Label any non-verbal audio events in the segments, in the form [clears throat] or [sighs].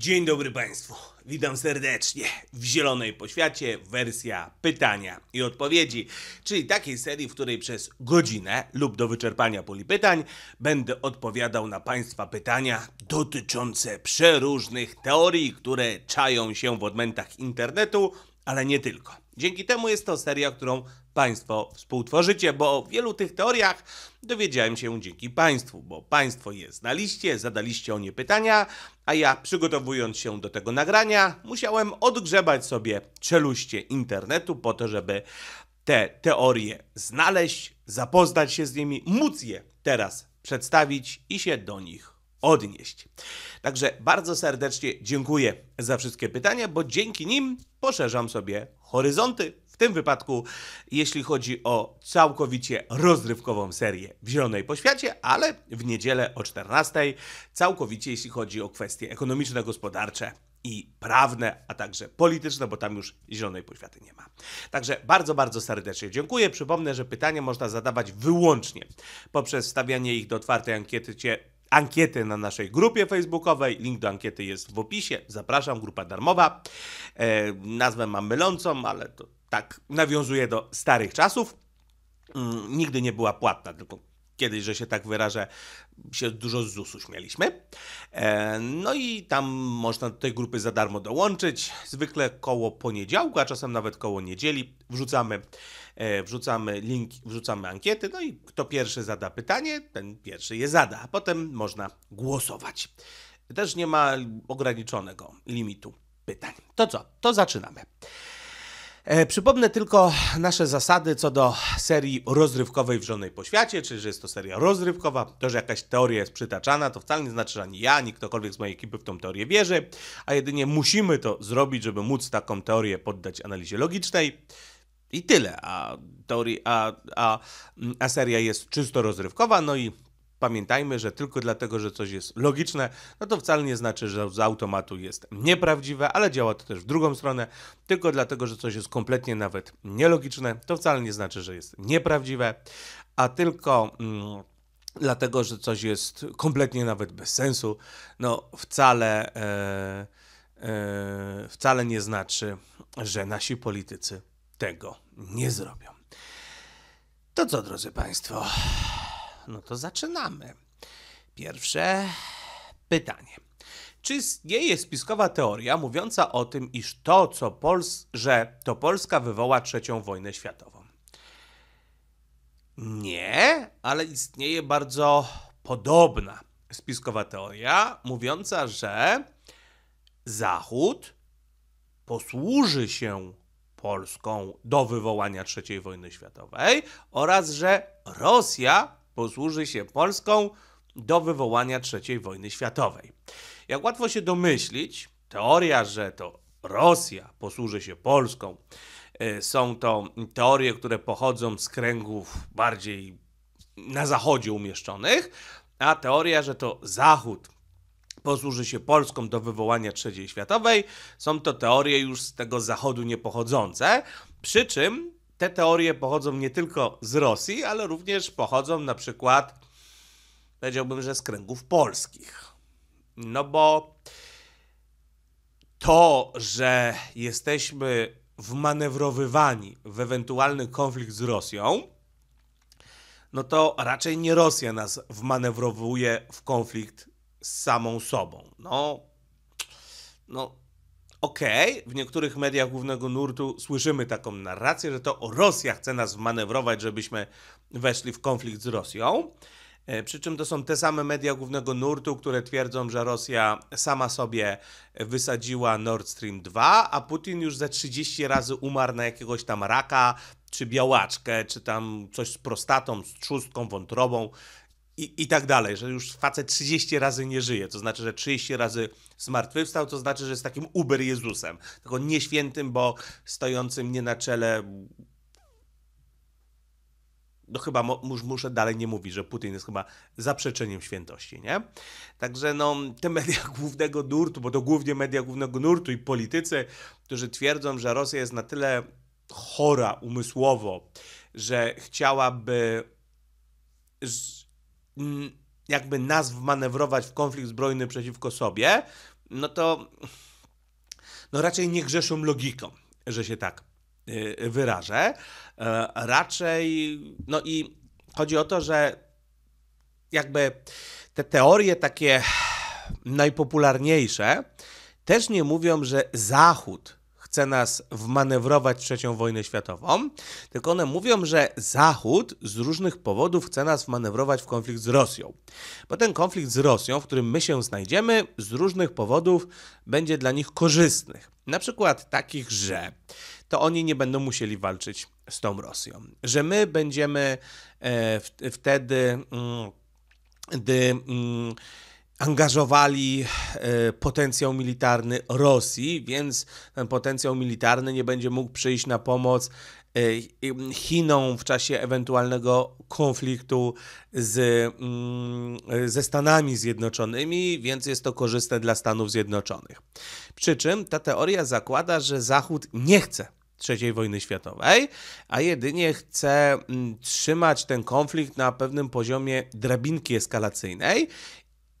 Dzień dobry Państwu. Witam serdecznie w Zielonej Poświacie, wersja pytania i odpowiedzi, czyli takiej serii, w której przez godzinę lub do wyczerpania puli pytań będę odpowiadał na Państwa pytania dotyczące przeróżnych teorii, które czają się w odmętach internetu, ale nie tylko. Dzięki temu jest to seria, którą Państwo współtworzycie, bo o wielu tych teoriach dowiedziałem się dzięki Państwu, bo Państwo je znaliście, zadaliście o nie pytania, a ja przygotowując się do tego nagrania musiałem odgrzebać sobie czeluście internetu po to, żeby te teorie znaleźć, zapoznać się z nimi, móc je teraz przedstawić i się do nich odnieść. Także bardzo serdecznie dziękuję za wszystkie pytania, bo dzięki nim poszerzam sobie horyzonty tym wypadku, jeśli chodzi o całkowicie rozrywkową serię w Zielonej Poświacie, ale w niedzielę o 14:00 całkowicie jeśli chodzi o kwestie ekonomiczne, gospodarcze i prawne, a także polityczne, bo tam już zielonej poświaty nie ma. Także bardzo, bardzo serdecznie dziękuję. Przypomnę, że pytania można zadawać wyłącznie poprzez wstawianie ich do otwartej ankiety ankiety na naszej grupie facebookowej. Link do ankiety jest w opisie. Zapraszam, grupa darmowa. E, nazwę mam mylącą, ale to tak nawiązuje do starych czasów. Mm, nigdy nie była płatna, tylko kiedyś, że się tak wyrażę, się dużo z ZUS-u śmieliśmy. E, no i tam można do tej grupy za darmo dołączyć. Zwykle koło poniedziałku, a czasem nawet koło niedzieli wrzucamy, e, wrzucamy link, wrzucamy ankiety, no i kto pierwszy zada pytanie, ten pierwszy je zada, a potem można głosować. Też nie ma ograniczonego limitu pytań. To co? To zaczynamy. E, przypomnę tylko nasze zasady co do serii rozrywkowej Wrzonej po świecie, czyli że jest to seria rozrywkowa. To, że jakaś teoria jest przytaczana, to wcale nie znaczy, że ani ja, ani ktokolwiek z mojej ekipy w tą teorię wierzy, a jedynie musimy to zrobić, żeby móc taką teorię poddać analizie logicznej. I tyle, a, teori, a, a, a seria jest czysto rozrywkowa, no i Pamiętajmy, że tylko dlatego, że coś jest logiczne, no to wcale nie znaczy, że z automatu jest nieprawdziwe, ale działa to też w drugą stronę. Tylko dlatego, że coś jest kompletnie nawet nielogiczne, to wcale nie znaczy, że jest nieprawdziwe, a tylko. Mm, dlatego, że coś jest kompletnie nawet bez sensu, no wcale, e, e, wcale nie znaczy, że nasi politycy tego nie zrobią. To co, drodzy Państwo? No to zaczynamy. Pierwsze pytanie. Czy istnieje spiskowa teoria mówiąca o tym, iż to, co Pols że to Polska wywoła trzecią wojnę światową? Nie, ale istnieje bardzo podobna spiskowa teoria mówiąca, że Zachód posłuży się Polską do wywołania III wojny światowej oraz że Rosja posłuży się Polską do wywołania III wojny światowej. Jak łatwo się domyślić, teoria, że to Rosja posłuży się Polską, e, są to teorie, które pochodzą z kręgów bardziej na zachodzie umieszczonych, a teoria, że to Zachód posłuży się Polską do wywołania III światowej, są to teorie już z tego zachodu niepochodzące, przy czym te teorie pochodzą nie tylko z Rosji, ale również pochodzą na przykład, powiedziałbym, że z kręgów polskich. No bo to, że jesteśmy wmanewrowywani w ewentualny konflikt z Rosją, no to raczej nie Rosja nas wmanewrowuje w konflikt z samą sobą. No, no Okej, okay, w niektórych mediach głównego nurtu słyszymy taką narrację, że to Rosja chce nas wmanewrować, żebyśmy weszli w konflikt z Rosją. E, przy czym to są te same media głównego nurtu, które twierdzą, że Rosja sama sobie wysadziła Nord Stream 2, a Putin już ze 30 razy umarł na jakiegoś tam raka, czy białaczkę, czy tam coś z prostatą, z trzustką, wątrobą i, i tak dalej, że już facet 30 razy nie żyje, to znaczy, że 30 razy zmartwychwstał, to znaczy, że jest takim uber Jezusem, taką nieświętym, bo stojącym nie na czele no chyba mus, muszę dalej nie mówić, że Putin jest chyba zaprzeczeniem świętości, nie? Także no, te media [laughs] głównego nurtu, bo to głównie media głównego nurtu i politycy, którzy twierdzą, że Rosja jest na tyle chora umysłowo, że chciałaby jakby nas wmanewrować w konflikt zbrojny przeciwko sobie, no to no raczej nie grzeszą logiką, że się tak y, wyrażę. E, raczej, no i chodzi o to, że jakby te teorie takie najpopularniejsze też nie mówią, że Zachód chce nas wmanewrować w trzecią wojnę światową, tylko one mówią, że Zachód z różnych powodów chce nas wmanewrować w konflikt z Rosją. Bo ten konflikt z Rosją, w którym my się znajdziemy, z różnych powodów będzie dla nich korzystnych. Na przykład takich, że to oni nie będą musieli walczyć z tą Rosją. Że my będziemy e, w, wtedy. Mm, gdy mm, angażowali e, potencjał militarny Rosji, więc ten potencjał militarny nie będzie mógł przyjść na pomoc e, Chinom w czasie ewentualnego konfliktu z, mm, ze Stanami Zjednoczonymi, więc jest to korzystne dla Stanów Zjednoczonych. Przy czym ta teoria zakłada, że Zachód nie chce III wojny światowej, a jedynie chce mm, trzymać ten konflikt na pewnym poziomie drabinki eskalacyjnej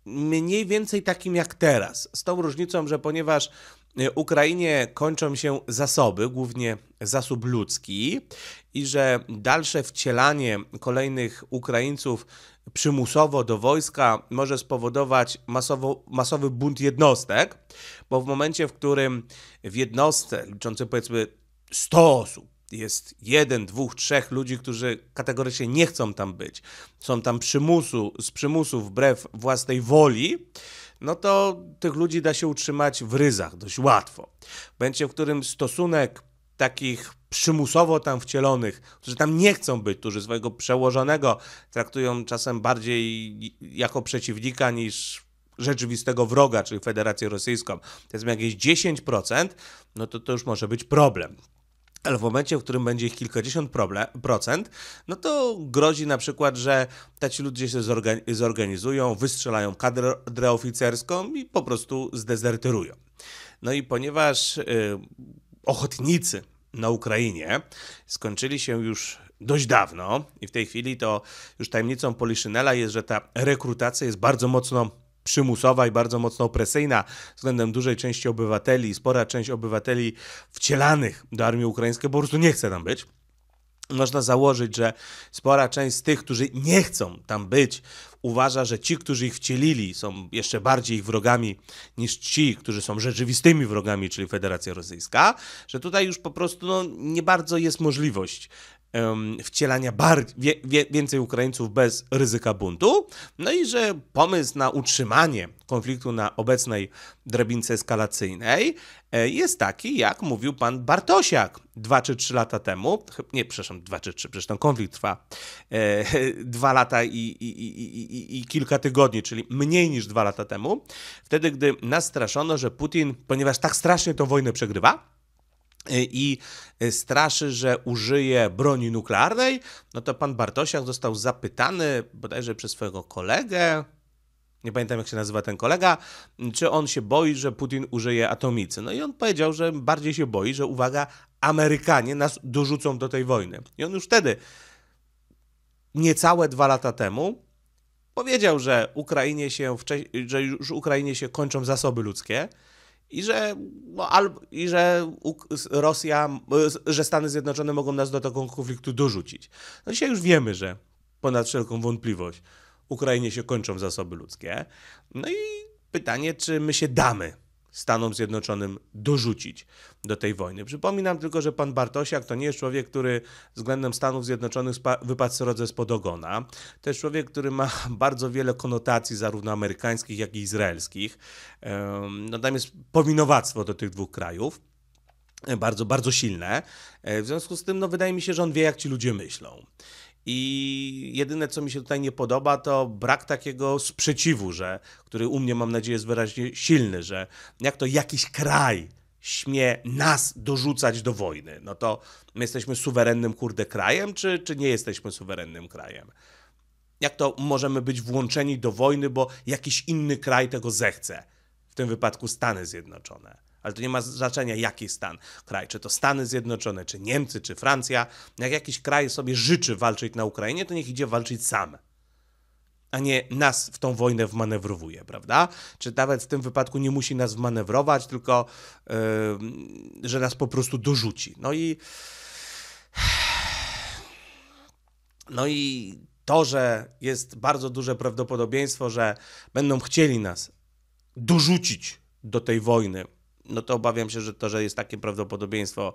mniej więcej takim jak teraz. Z tą różnicą, że ponieważ e, Ukrainie kończą się zasoby, głównie zasób ludzki, i że dalsze wcielanie kolejnych Ukraińców przymusowo do wojska może spowodować masowo, masowy bunt jednostek, bo w momencie, w którym w jednostce liczące powiedzmy 100 osób, jest jeden, dwóch, trzech ludzi, którzy kategorycznie nie chcą tam być, są tam przymusu, z przymusu wbrew własnej woli, no to tych ludzi da się utrzymać w ryzach dość łatwo. W momencie, w którym stosunek takich przymusowo tam wcielonych, którzy tam nie chcą być, którzy swojego przełożonego traktują czasem bardziej jako przeciwnika niż rzeczywistego wroga, czyli Federację Rosyjską, to jest jakieś 10%, no to to już może być problem ale w momencie, w którym będzie ich kilkadziesiąt procent, no to grozi na przykład, że taci ludzie się zorganizują, wystrzelają kadrę oficerską i po prostu zdezerterują. No i ponieważ y, ochotnicy na Ukrainie skończyli się już dość dawno i w tej chwili to już tajemnicą Poliszynela jest, że ta rekrutacja jest bardzo mocno przymusowa i bardzo mocno opresyjna względem dużej części obywateli. Spora część obywateli wcielanych do armii ukraińskiej po prostu nie chce tam być. Można założyć, że spora część z tych, którzy nie chcą tam być, uważa, że ci, którzy ich wcielili, są jeszcze bardziej ich wrogami niż ci, którzy są rzeczywistymi wrogami, czyli Federacja Rosyjska, że tutaj już po prostu no, nie bardzo jest możliwość wcielania bar- wie, wie, więcej Ukraińców bez ryzyka buntu, no i że pomysł na utrzymanie konfliktu na obecnej drabince eskalacyjnej e, jest taki, jak mówił pan Bartosiak dwa czy trzy lata temu, nie, przepraszam, dwa czy trzy, przecież ten konflikt trwa e, [laughs] dwa lata i, i, i, i kilka tygodni, czyli mniej niż dwa lata temu, wtedy gdy nas straszono, że Putin, ponieważ tak strasznie tę wojnę przegrywa, i y, straszy, że użyje broni nuklearnej, no to pan Bartosiak został zapytany bodajże przez swojego kolegę, nie pamiętam jak się nazywa ten kolega, czy on się boi, że Putin użyje atomicy. No i on powiedział, że bardziej się boi, że uwaga, Amerykanie nas dorzucą do tej wojny. I on już wtedy, niecałe dwa lata temu, powiedział, że, Ukrainie się że już Ukrainie się kończą zasoby ludzkie, i że, no, albo, i że Rosja, y, że Stany Zjednoczone mogą nas do tego konfliktu dorzucić. No dzisiaj już wiemy, że ponad wszelką wątpliwość Ukrainie się kończą zasoby ludzkie. No i pytanie, czy my się damy Stanom Zjednoczonym dorzucić do tej wojny. Przypominam tylko, że pan Bartosiak to nie jest człowiek, który względem Stanów Zjednoczonych wypadł srodze spod ogona. To jest człowiek, który ma [laughs] bardzo wiele konotacji, zarówno amerykańskich, jak i izraelskich. Natomiast no, jest powinowactwo do tych dwóch krajów e, bardzo, bardzo silne. E, w związku z tym, no, wydaje mi się, że on wie, jak ci ludzie myślą. I jedyne, co mi się tutaj nie podoba, to brak takiego sprzeciwu, że, który u mnie, mam nadzieję, jest wyraźnie silny, że jak to jakiś kraj śmie nas dorzucać do wojny, no to my jesteśmy suwerennym, kurde, krajem, czy, czy nie jesteśmy suwerennym krajem? Jak to możemy być włączeni do wojny, bo jakiś inny kraj tego zechce? W tym wypadku Stany Zjednoczone ale to nie ma znaczenia, jaki stan, kraj, czy to Stany Zjednoczone, czy Niemcy, czy Francja. Jak jakiś kraj sobie życzy walczyć na Ukrainie, to niech idzie walczyć sam a nie nas w tą wojnę wmanewrowuje, prawda? Czy nawet w tym wypadku nie musi nas wmanewrować, tylko yy, że nas po prostu dorzuci. No i. [sighs] No i to, że jest bardzo duże prawdopodobieństwo, że będą chcieli nas dorzucić do tej wojny, no to obawiam się, że to, że jest takie prawdopodobieństwo,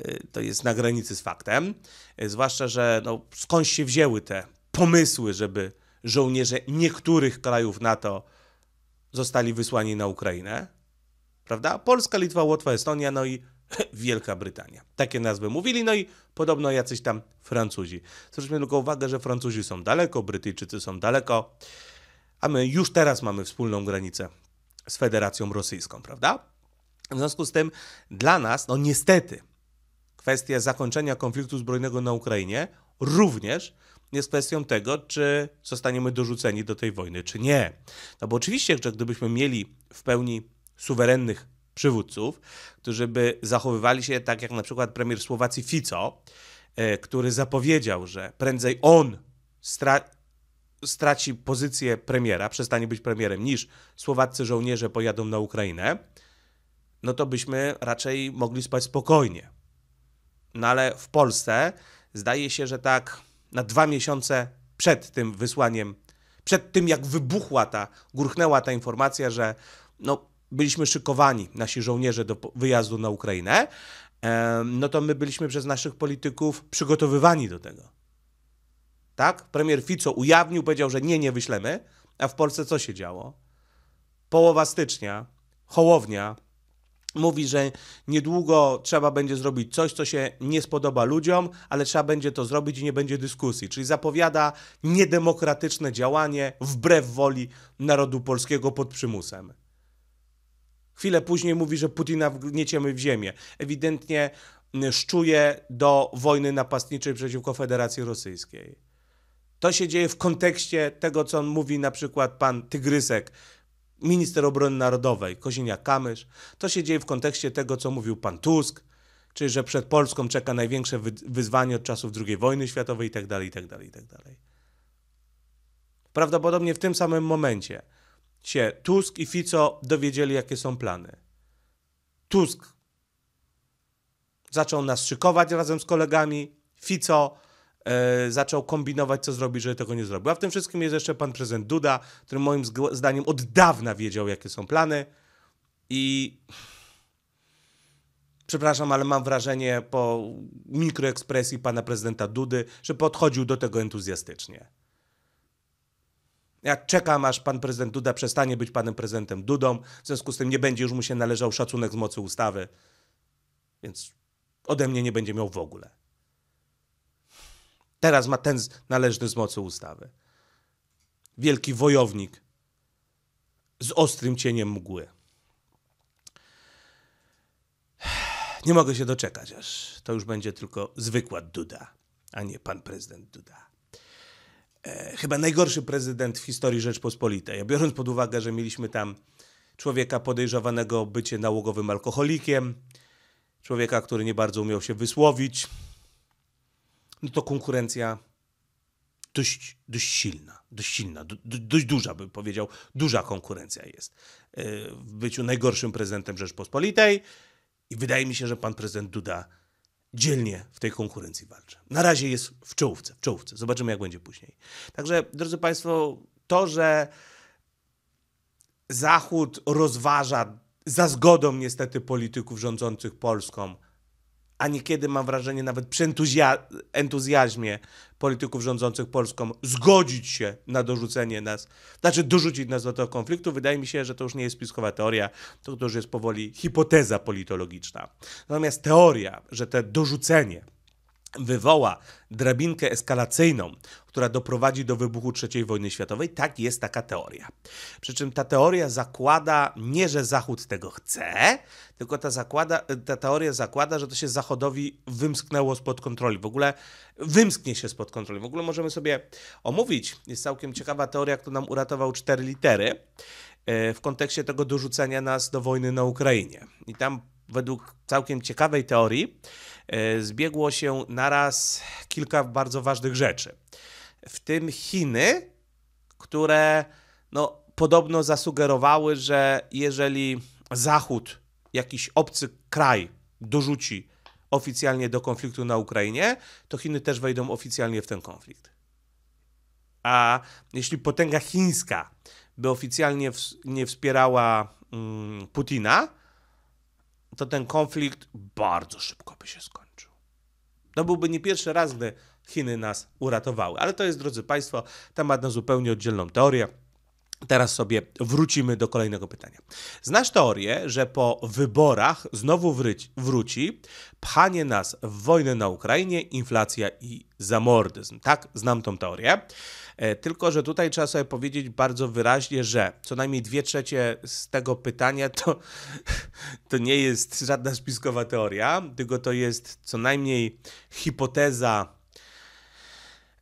y, to jest na granicy z faktem. Y, zwłaszcza, że no, skąd się wzięły te pomysły, żeby żołnierze niektórych krajów NATO zostali wysłani na Ukrainę. Prawda? Polska, Litwa, Łotwa, Estonia, no i [laughs] Wielka Brytania. Takie nazwy mówili, no i podobno jacyś tam Francuzi. Zwróćmy tylko uwagę, że Francuzi są daleko, Brytyjczycy są daleko, a my już teraz mamy wspólną granicę z Federacją Rosyjską, prawda? W związku z tym dla nas, no niestety, kwestia zakończenia konfliktu zbrojnego na Ukrainie również jest kwestią tego, czy zostaniemy dorzuceni do tej wojny, czy nie. No bo oczywiście, że gdybyśmy mieli w pełni suwerennych przywódców, którzy by zachowywali się tak jak na przykład premier Słowacji Fico, e, który zapowiedział, że prędzej on stra straci pozycję premiera, przestanie być premierem, niż słowaccy żołnierze pojadą na Ukrainę, no to byśmy raczej mogli spać spokojnie. No ale w Polsce zdaje się, że tak na dwa miesiące przed tym wysłaniem, przed tym jak wybuchła ta, górchnęła ta informacja, że no, byliśmy szykowani, nasi żołnierze, do wyjazdu na Ukrainę, no to my byliśmy przez naszych polityków przygotowywani do tego. Tak? Premier Fico ujawnił, powiedział, że nie, nie wyślemy, a w Polsce co się działo? Połowa stycznia, Hołownia, mówi, że niedługo trzeba będzie zrobić coś, co się nie spodoba ludziom, ale trzeba będzie to zrobić i nie będzie dyskusji. Czyli zapowiada niedemokratyczne działanie wbrew woli narodu polskiego pod przymusem. Chwilę później mówi, że Putina wgnieciemy w ziemię. Ewidentnie szczuje do wojny napastniczej przeciwko Federacji Rosyjskiej. To się dzieje w kontekście tego, co on mówi na przykład pan Tygrysek minister obrony narodowej Kozieniak-Kamysz. To się dzieje w kontekście tego, co mówił pan Tusk, czyli że przed Polską czeka największe wyzwanie od czasów II wojny światowej itd., itd., itd. Prawdopodobnie w tym samym momencie się Tusk i Fico dowiedzieli, jakie są plany. Tusk zaczął nas szykować razem z kolegami, Fico e, zaczął kombinować, co zrobić, żeby tego nie zrobił. A w tym wszystkim jest jeszcze pan prezydent Duda, który moim zdaniem od dawna wiedział, jakie są plany i przepraszam, ale mam wrażenie po mikroekspresji pana prezydenta Dudy, że podchodził do tego entuzjastycznie. Jak czekam, aż pan prezydent Duda przestanie być panem prezydentem Dudą, w związku z tym nie będzie już mu się należał szacunek z mocy ustawy, więc ode mnie nie będzie miał w ogóle. Teraz ma ten należny z mocy ustawy. Wielki wojownik z ostrym cieniem mgły. Nie mogę się doczekać, aż to już będzie tylko zwykła Duda, a nie pan prezydent Duda. E, chyba najgorszy prezydent w historii Rzeczpospolitej. biorąc pod uwagę, że mieliśmy tam człowieka podejrzewanego o bycie nałogowym alkoholikiem, człowieka, który nie bardzo umiał się wysłowić, no to konkurencja dość, dość silna, dość silna, do, dość duża, bym powiedział, duża konkurencja jest e, w byciu najgorszym prezydentem Rzeczpospolitej i wydaje mi się, że pan prezydent Duda dzielnie w tej konkurencji walczy. Na razie jest w czołówce, w czołówce. Zobaczymy, jak będzie później. Także, drodzy Państwo, to, że Zachód rozważa za zgodą niestety polityków rządzących Polską a niekiedy mam wrażenie nawet przy entuzja entuzjazmie polityków rządzących Polską zgodzić się na dorzucenie nas, znaczy dorzucić nas do tego konfliktu. Wydaje mi się, że to już nie jest spiskowa teoria, to, już jest powoli hipoteza politologiczna. Natomiast teoria, że te dorzucenie wywoła drabinkę eskalacyjną, która doprowadzi do wybuchu III wojny światowej. Tak jest taka teoria. Przy czym ta teoria zakłada nie, że Zachód tego chce, tylko ta, zakłada, ta teoria zakłada, że to się Zachodowi wymsknęło spod kontroli. W ogóle wymsknie się spod kontroli. W ogóle możemy sobie omówić. Jest całkiem ciekawa teoria, kto nam uratował cztery litery e, w kontekście tego dorzucenia nas do wojny na Ukrainie. I tam według całkiem ciekawej teorii E, zbiegło się naraz kilka bardzo ważnych rzeczy. W tym Chiny, które no, podobno zasugerowały, że jeżeli Zachód, jakiś obcy kraj dorzuci oficjalnie do konfliktu na Ukrainie, to Chiny też wejdą oficjalnie w ten konflikt. A jeśli potęga chińska by oficjalnie nie wspierała mm, Putina, to ten konflikt bardzo szybko by się skończył. To byłby nie pierwszy raz, gdy Chiny nas uratowały. Ale to jest, drodzy Państwo, temat na zupełnie oddzielną teorię. Teraz sobie wrócimy do kolejnego pytania. Znasz teorię, że po wyborach znowu wróci pchanie nas w wojnę na Ukrainie, inflacja i zamordyzm. Tak, znam tą teorię. E, tylko, że tutaj trzeba sobie powiedzieć bardzo wyraźnie, że co najmniej dwie trzecie z tego pytania to, [laughs] to nie jest żadna spiskowa teoria, tylko to jest co najmniej hipoteza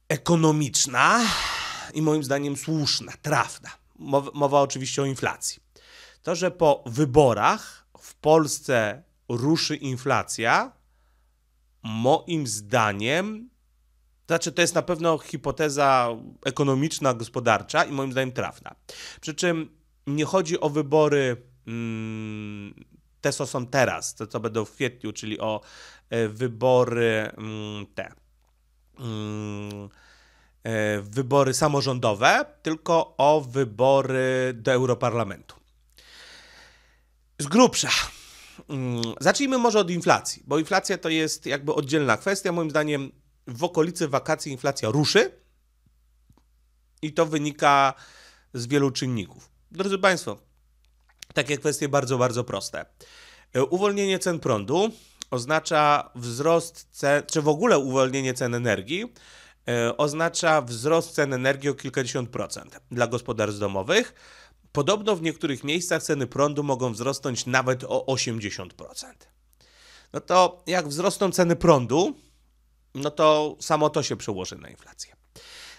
ekonomiczna i moim zdaniem słuszna, trafna. Mowa, mowa oczywiście o inflacji. To, że po wyborach w Polsce ruszy inflacja, moim zdaniem znaczy, to jest na pewno hipoteza ekonomiczna, gospodarcza i moim zdaniem trafna. Przy czym nie chodzi o wybory. Mm, te, co są teraz, te, co będą w kwietniu, czyli o e, wybory mm, te. Mm, e, wybory samorządowe, tylko o wybory do Europarlamentu. Z grubsza. Mm, zacznijmy może od inflacji, bo inflacja to jest jakby oddzielna kwestia. Moim zdaniem w okolicy wakacji inflacja ruszy i to wynika z wielu czynników. Drodzy Państwo, takie kwestie bardzo, bardzo proste. Uwolnienie cen prądu oznacza wzrost cen, czy w ogóle uwolnienie cen energii e, oznacza wzrost cen energii o kilkadziesiąt procent dla gospodarstw domowych. Podobno w niektórych miejscach ceny prądu mogą wzrosnąć nawet o 80%. No to jak wzrosną ceny prądu, no to samo to się przełoży na inflację.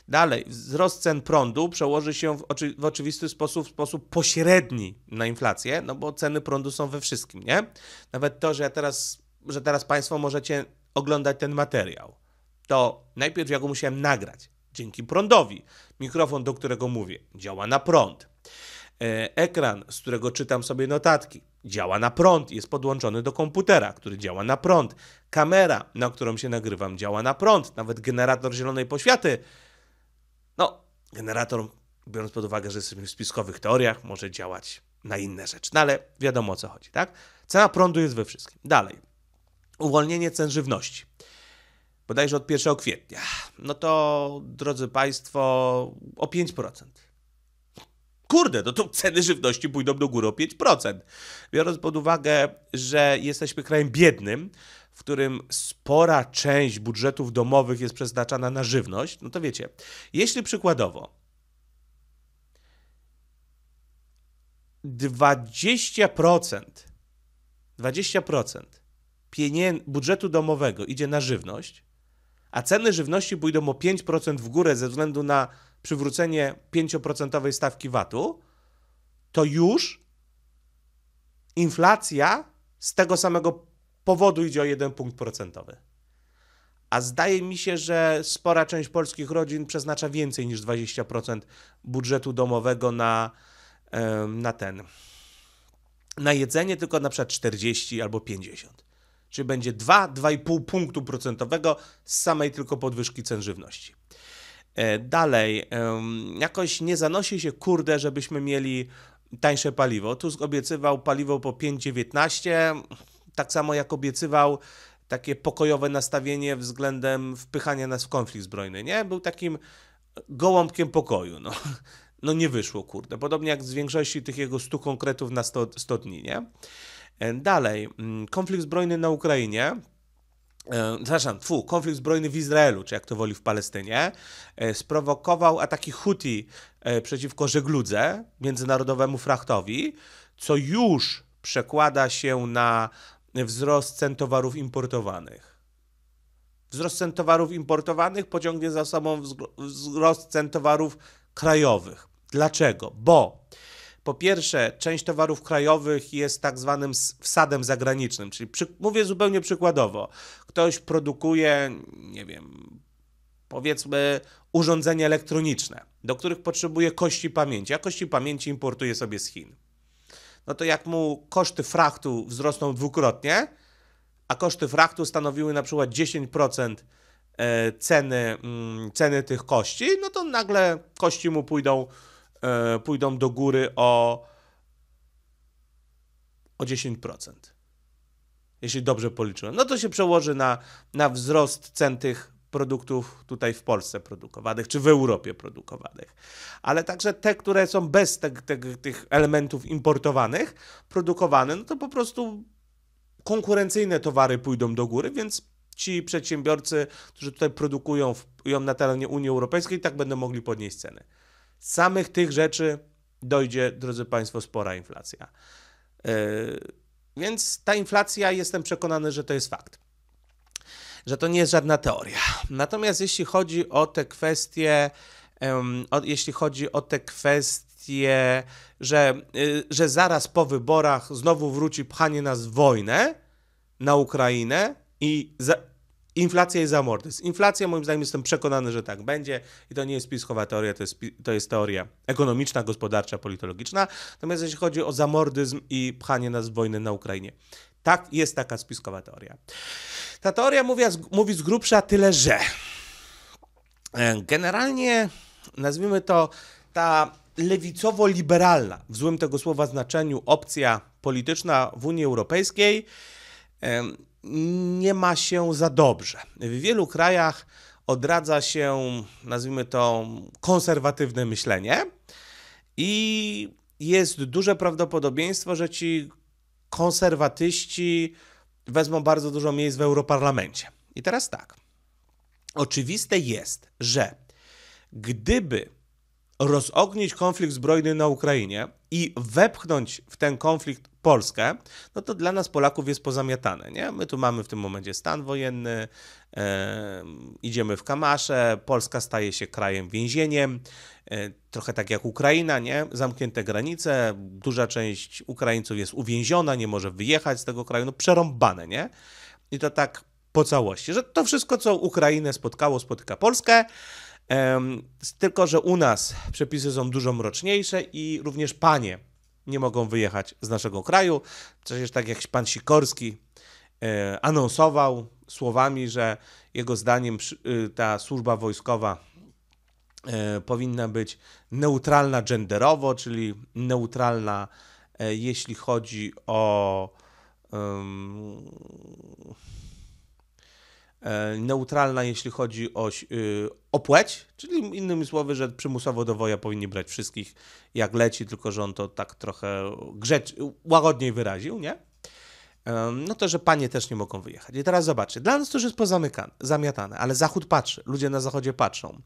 Dalej, wzrost cen prądu przełoży się w, oczy, w, oczywisty sposób, w sposób pośredni na inflację, no bo ceny prądu są we wszystkim, nie? Nawet to, że teraz, że teraz Państwo możecie oglądać ten materiał, to najpierw ja go musiałem nagrać dzięki prądowi. Mikrofon, do którego mówię, działa na prąd. E, ekran, z którego czytam sobie notatki, działa na prąd, jest podłączony do komputera, który działa na prąd. Kamera, na którą się nagrywam, działa na prąd. Nawet generator zielonej poświaty. No, generator, biorąc pod uwagę, że jesteśmy w spiskowych teoriach, może działać na inne rzeczy. No ale wiadomo o co chodzi, tak? Cena prądu jest we wszystkim. Dalej. Uwolnienie cen żywności. Bodajże od 1 kwietnia. No to, drodzy Państwo, o 5% kurde, no to ceny żywności pójdą do góry o 5%. Biorąc pod uwagę, że jesteśmy krajem biednym, w którym spora część budżetów domowych jest przeznaczana na żywność, no to wiecie, jeśli przykładowo 20%, 20% budżetu domowego idzie na żywność, a ceny żywności pójdą o 5% w górę ze względu na przywrócenie 5% stawki VAT-u, to już inflacja z tego samego powodu idzie o jeden punkt procentowy. A zdaje mi się, że spora część polskich rodzin przeznacza więcej niż 20% budżetu domowego na, na ten. Na jedzenie tylko na przykład 40 albo 50. Czyli będzie 2-2,5 punktu procentowego z samej tylko podwyżki cen żywności. E, dalej, jakoś nie zanosi się kurde, żebyśmy mieli tańsze paliwo. Tusk obiecywał paliwo po 5,19, tak samo jak obiecywał takie pokojowe nastawienie względem wpychania nas w konflikt zbrojny, nie? Był takim gołąbkiem pokoju, no. No nie wyszło, kurde. Podobnie jak z większości tych jego 100 konkretów na 100, 100 dni, nie? E, dalej, mm, konflikt zbrojny na Ukrainie E, przepraszam, tfu, konflikt zbrojny w Izraelu, czy jak to woli w Palestynie, e, sprowokował ataki Huti e, przeciwko żegludze, międzynarodowemu frachtowi, co już przekłada się na wzrost cen towarów importowanych. Wzrost cen towarów importowanych pociągnie za sobą wzrost cen towarów krajowych. Dlaczego? Bo po pierwsze, część towarów krajowych jest tak zwanym wsadem zagranicznym, czyli przy, mówię zupełnie przykładowo. Ktoś produkuje, nie wiem, powiedzmy urządzenia elektroniczne, do których potrzebuje kości pamięci, a kości pamięci importuje sobie z Chin. No to jak mu koszty frachtu wzrosną dwukrotnie, a koszty frachtu stanowiły na przykład 10% e, ceny, mm, ceny tych kości, no to nagle kości mu pójdą E, pójdą do góry o, o 10%. Jeśli dobrze policzyłem. No to się przełoży na, na wzrost cen tych produktów tutaj w Polsce produkowanych, czy w Europie produkowanych. Ale także te, które są bez te, te, tych elementów importowanych, produkowane, no to po prostu konkurencyjne towary pójdą do góry, więc ci przedsiębiorcy, którzy tutaj produkują w, ją na terenie Unii Europejskiej, tak będą mogli podnieść ceny. Z samych tych rzeczy dojdzie, drodzy Państwo, spora inflacja. E, więc ta inflacja, jestem przekonany, że to jest fakt. Że to nie jest żadna teoria. Natomiast jeśli chodzi o te kwestie, jeśli chodzi o te kwestie, że, y, że zaraz po wyborach znowu wróci pchanie nas w wojnę na Ukrainę i Inflacja jest zamordyzm. Inflacja, moim zdaniem, jestem przekonany, że tak będzie i to nie jest spiskowa teoria, to jest, to jest teoria ekonomiczna, gospodarcza, politologiczna. Natomiast jeśli chodzi o zamordyzm i pchanie nas w wojnę na Ukrainie, tak jest taka spiskowa teoria. Ta teoria mówi, mówi z grubsza tyle, że e, generalnie, nazwijmy to, ta lewicowo-liberalna, w złym tego słowa znaczeniu, opcja polityczna w Unii Europejskiej nie ma się za dobrze. W wielu krajach odradza się, nazwijmy to, konserwatywne myślenie i jest duże prawdopodobieństwo, że ci konserwatyści wezmą bardzo dużo miejsc w Europarlamencie. I teraz tak. Oczywiste jest, że gdyby rozognić konflikt zbrojny na Ukrainie i wepchnąć w ten konflikt Polskę, no to dla nas Polaków jest pozamiatane, nie? My tu mamy w tym momencie stan wojenny, e, idziemy w kamasze, Polska staje się krajem więzieniem, e, trochę tak jak Ukraina, nie? Zamknięte granice, duża część Ukraińców jest uwięziona, nie może wyjechać z tego kraju, no przerąbane, nie? I to tak po całości, że to wszystko, co Ukrainę spotkało, spotyka Polskę, e, tylko, że u nas przepisy są dużo mroczniejsze i również panie nie mogą wyjechać z naszego kraju. Przecież tak jak pan Sikorski e, anonsował słowami, że jego zdaniem e, ta służba wojskowa e, powinna być neutralna genderowo, czyli neutralna jeśli chodzi o um, E, neutralna, jeśli chodzi o, y, o płeć, czyli innymi słowy, że przymusowo do woja powinni brać wszystkich, jak leci, tylko że on to tak trochę grzecz, łagodniej wyraził, nie? No to, że panie też nie mogą wyjechać. I teraz zobaczcie, dla nas to już jest zamiatane, ale Zachód patrzy, ludzie na Zachodzie patrzą.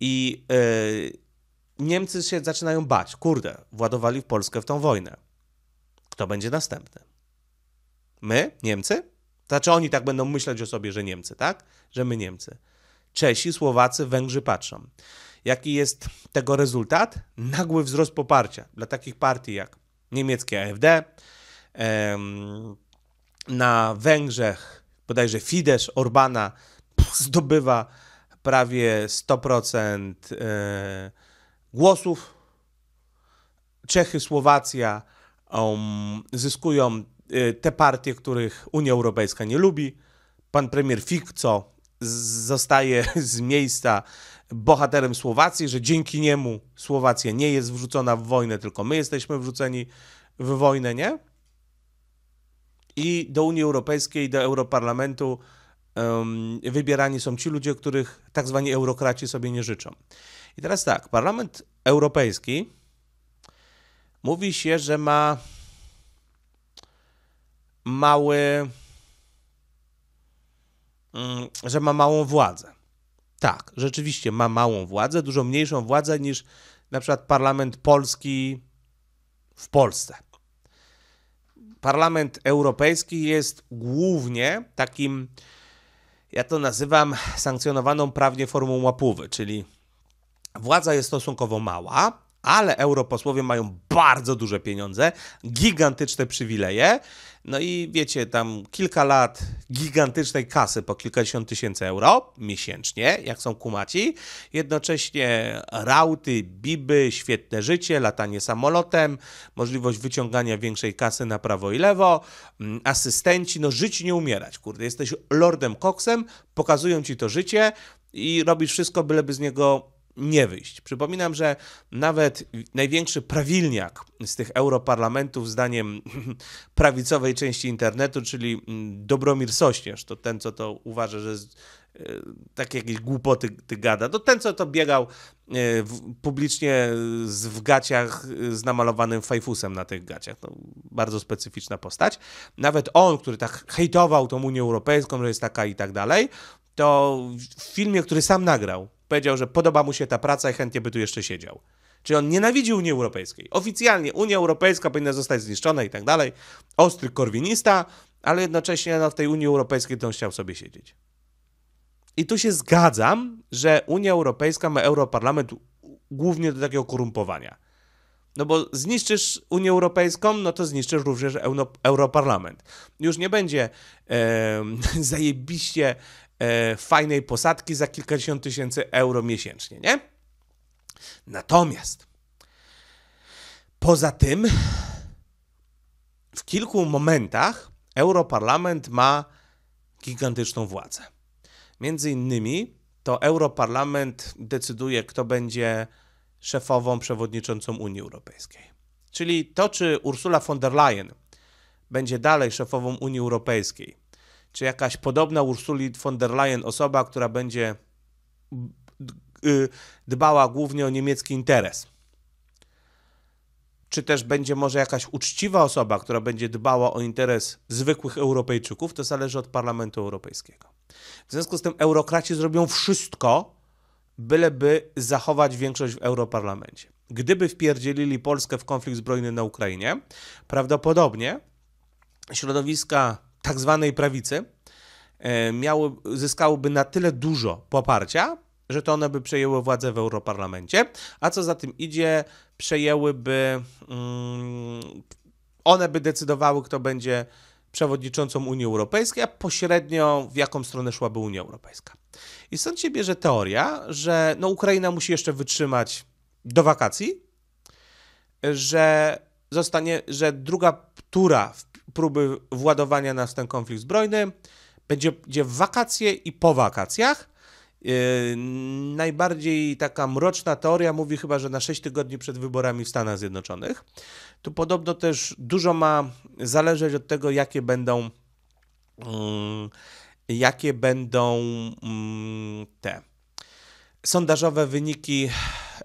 I yy, Niemcy się zaczynają bać. Kurde, władowali w Polskę w tą wojnę. Kto będzie następny? My? Niemcy? Znaczy oni tak będą myśleć o sobie, że Niemcy, tak? Że my Niemcy. Czesi, Słowacy, Węgrzy patrzą. Jaki jest tego rezultat? Nagły wzrost poparcia dla takich partii jak niemieckie AfD, em, na Węgrzech bodajże Fidesz Orbana zdobywa prawie 100% e, głosów. Czechy, Słowacja um, zyskują Y, te partie, których Unia Europejska nie lubi. Pan premier Fikco zostaje [laughs] z miejsca bohaterem Słowacji, że dzięki niemu Słowacja nie jest wrzucona w wojnę, tylko my jesteśmy wrzuceni w wojnę, nie? I do Unii Europejskiej, do Europarlamentu um, wybierani są ci ludzie, których tak zwani eurokraci sobie nie życzą. I teraz tak, Parlament Europejski mówi się, że ma mały. Mm, że ma małą władzę. Tak, rzeczywiście ma małą władzę, dużo mniejszą władzę niż na przykład parlament polski w Polsce. Parlament Europejski jest głównie takim, ja to nazywam sankcjonowaną prawnie formą łapówy, czyli władza jest stosunkowo mała, ale europosłowie mają bardzo duże pieniądze, gigantyczne przywileje. No i wiecie, tam kilka lat gigantycznej kasy po kilkadziesiąt tysięcy euro miesięcznie, jak są kumaci. Jednocześnie rauty, biby, świetne życie, latanie samolotem, możliwość wyciągania większej kasy na prawo i lewo, mm, asystenci, no żyć nie umierać, kurde. Jesteś lordem koksem, pokazują ci to życie i robisz wszystko, byleby z niego nie wyjść. Przypominam, że nawet największy prawilniak z tych europarlamentów, zdaniem [clears throat] prawicowej części internetu, czyli mm, Dobromir Sośnierz, to ten, co to uważa, że e, takie jakieś głupoty ty gada. To ten, co to biegał e, publicznie z, w gaciach e, z namalowanym fajfusem na tych gaciach. No, bardzo specyficzna postać. Nawet on, który tak hejtował tą Unię Europejską, że jest taka i tak dalej, to w filmie, który sam nagrał, powiedział, że podoba mu się ta praca i chętnie by tu jeszcze siedział. Czyli on nienawidzi Unii Europejskiej. Oficjalnie Unia Europejska powinna zostać zniszczona i tak dalej. Ostry korwinista, ale jednocześnie no, w tej Unii Europejskiej to on chciał sobie siedzieć. I tu się zgadzam, że Unia Europejska ma europarlament głównie do takiego korumpowania. No bo zniszczysz Unię Europejską, no to zniszczysz również Europarlament. Już nie będzie e, [laughs] zajebiście e, fajnej posadki za kilkadziesiąt tysięcy euro miesięcznie, nie? Natomiast poza tym w kilku momentach Europarlament ma gigantyczną władzę. Między innymi to Europarlament decyduje, kto będzie szefową przewodniczącą Unii Europejskiej. Czyli to, czy Ursula von der Leyen będzie dalej szefową Unii Europejskiej, czy jakaś podobna Ursuli von der Leyen osoba, która będzie y, dbała głównie o niemiecki interes. Czy też będzie może jakaś uczciwa osoba, która będzie dbała o interes zwykłych Europejczyków, to zależy od Parlamentu Europejskiego. W związku z tym eurokraci zrobią wszystko, byleby zachować większość w Europarlamencie. Gdyby wpierdzielili Polskę w konflikt zbrojny na Ukrainie, prawdopodobnie środowiska tak zwanej prawicy e, miały, zyskałyby na tyle dużo poparcia, że to one by przejęły władzę w Europarlamencie, a co za tym idzie, przejęłyby, mm, one by decydowały, kto będzie przewodniczącą Unii Europejskiej, a pośrednio w jaką stronę szłaby Unia Europejska. I stąd się bierze teoria, że no Ukraina musi jeszcze wytrzymać do wakacji, że zostanie, że druga tura w próby władowania nas w ten konflikt zbrojny. Będzie, będzie w wakacje i po wakacjach. Yy, najbardziej taka mroczna teoria mówi chyba, że na 6 tygodni przed wyborami w Stanach Zjednoczonych. Tu podobno też dużo ma zależeć od tego, jakie będą yy, jakie będą yy, te sondażowe wyniki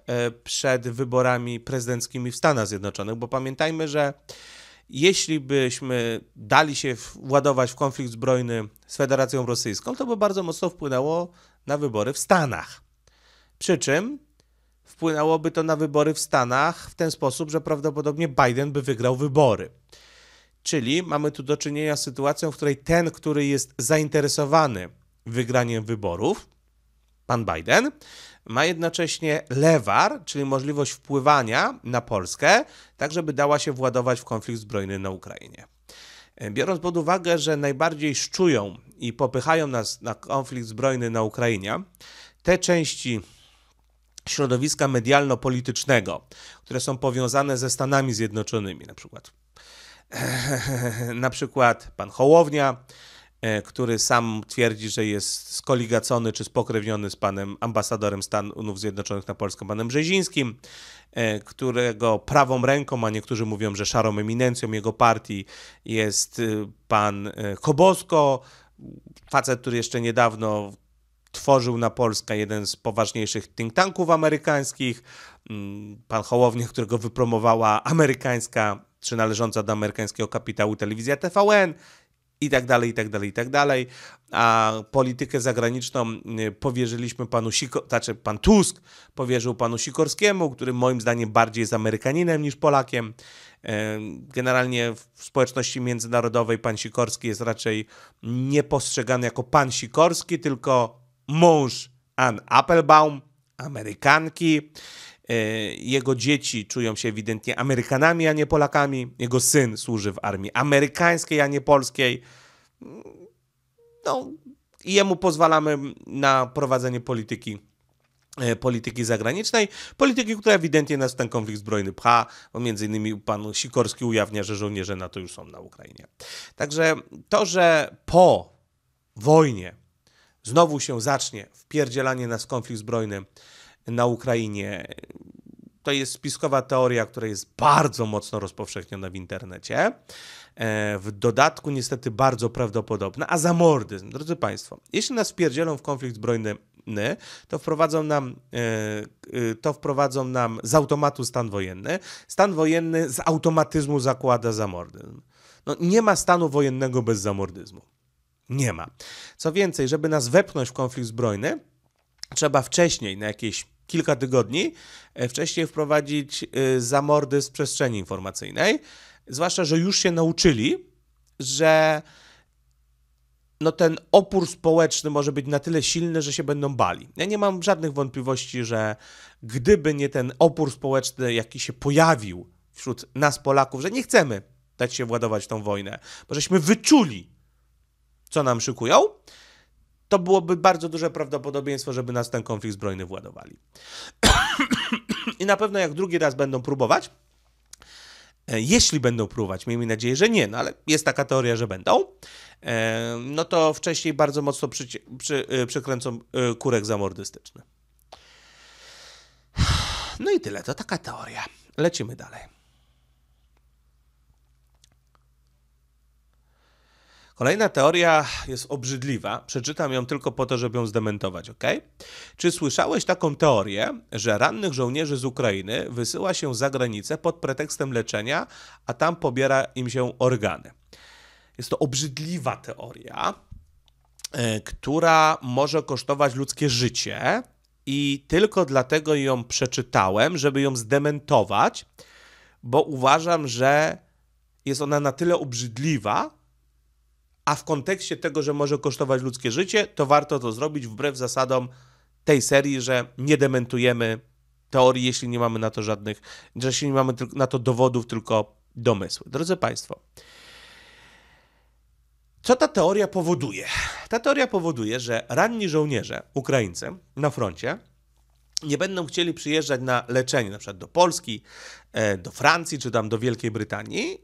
e, przed wyborami prezydenckimi w Stanach Zjednoczonych, bo pamiętajmy, że jeśli byśmy dali się władować w konflikt zbrojny z Federacją Rosyjską, to by bardzo mocno wpłynęło na wybory w Stanach. Przy czym wpłynęłoby to na wybory w Stanach w ten sposób, że prawdopodobnie Biden by wygrał wybory. Czyli mamy tu do czynienia z sytuacją, w której ten, który jest zainteresowany wygraniem wyborów, pan Biden, ma jednocześnie lewar, czyli możliwość wpływania na Polskę, tak żeby dała się władować w konflikt zbrojny na Ukrainie. E, biorąc pod uwagę, że najbardziej szczują i popychają nas na konflikt zbrojny na Ukrainie, te części środowiska medialno-politycznego, które są powiązane ze Stanami Zjednoczonymi, na przykład, [laughs] na przykład pan Hołownia, E, który sam twierdzi, że jest skoligacony czy spokrewniony z panem ambasadorem Stanów Zjednoczonych na Polskę, panem Brzezińskim, e, którego prawą ręką, a niektórzy mówią, że szarą eminencją jego partii jest e, pan Kobosko, facet, który jeszcze niedawno tworzył na Polskę jeden z poważniejszych think tanków amerykańskich, mm, pan Hołownia, którego wypromowała amerykańska, czy należąca do amerykańskiego kapitału telewizja TVN, i tak dalej, i tak dalej, i tak dalej. A politykę zagraniczną y, powierzyliśmy panu Siko, znaczy pan Tusk powierzył panu Sikorskiemu, który moim zdaniem bardziej jest Amerykaninem niż Polakiem. Y, generalnie w społeczności międzynarodowej pan Sikorski jest raczej nie postrzegany jako pan Sikorski, tylko mąż Ann Applebaum, Amerykanki. E, jego dzieci czują się ewidentnie Amerykanami, a nie Polakami. Jego syn służy w armii amerykańskiej, a nie polskiej. No, jemu pozwalamy na prowadzenie polityki e, polityki zagranicznej, polityki, która ewidentnie nas ten konflikt zbrojny pcha, bo między innymi pan Sikorski ujawnia, że żołnierze NATO już są na Ukrainie. Także to, że po wojnie znowu się zacznie wpierdzielanie nas w konflikt zbrojny, na Ukrainie. To jest spiskowa teoria, która jest bardzo mocno rozpowszechniona w internecie. E, w dodatku niestety bardzo prawdopodobna, a zamordyzm. Drodzy Państwo, jeśli nas pierdzielą w konflikt zbrojny, to wprowadzą nam, e, e, to wprowadzą nam z automatu stan wojenny. Stan wojenny z automatyzmu zakłada zamordyzm. No, nie ma stanu wojennego bez zamordyzmu. Nie ma. Co więcej, żeby nas wepchnąć w konflikt zbrojny, trzeba wcześniej, na jakieś kilka tygodni, e, wcześniej wprowadzić e, zamordy z przestrzeni informacyjnej. Zwłaszcza, że już się nauczyli, że no ten opór społeczny może być na tyle silny, że się będą bali. Ja nie mam żadnych wątpliwości, że gdyby nie ten opór społeczny, jaki się pojawił wśród nas Polaków, że nie chcemy dać się władować tą wojnę, bo żeśmy wyczuli, co nam szykują, to byłoby bardzo duże prawdopodobieństwo, żeby nas ten konflikt zbrojny władowali. [coughs] I na pewno jak drugi raz będą próbować, e, jeśli będą próbować, miejmy nadzieję, że nie, no ale jest taka teoria, że będą, e, no to wcześniej bardzo mocno przy, przy, e, przykręcą kurek zamordystyczny. [sighs] No i tyle, to taka teoria. Lecimy dalej. Kolejna teoria jest obrzydliwa. Przeczytam ją tylko po to, żeby ją zdementować, ok? Czy słyszałeś taką teorię, że rannych żołnierzy z Ukrainy wysyła się za granicę pod pretekstem leczenia, a tam pobiera im się organy? Jest to obrzydliwa teoria, e, która może kosztować ludzkie życie, i tylko dlatego ją przeczytałem, żeby ją zdementować, bo uważam, że jest ona na tyle obrzydliwa, a w kontekście tego, że może kosztować ludzkie życie, to warto to zrobić wbrew zasadom tej serii, że nie dementujemy teorii, jeśli nie mamy na to żadnych, jeśli nie mamy na to dowodów, tylko domysły. Drodzy Państwo, co ta teoria powoduje? Ta teoria powoduje, że ranni żołnierze, Ukraińcy na froncie, nie będą chcieli przyjeżdżać na leczenie, na przykład do Polski, e, do Francji czy tam do Wielkiej Brytanii,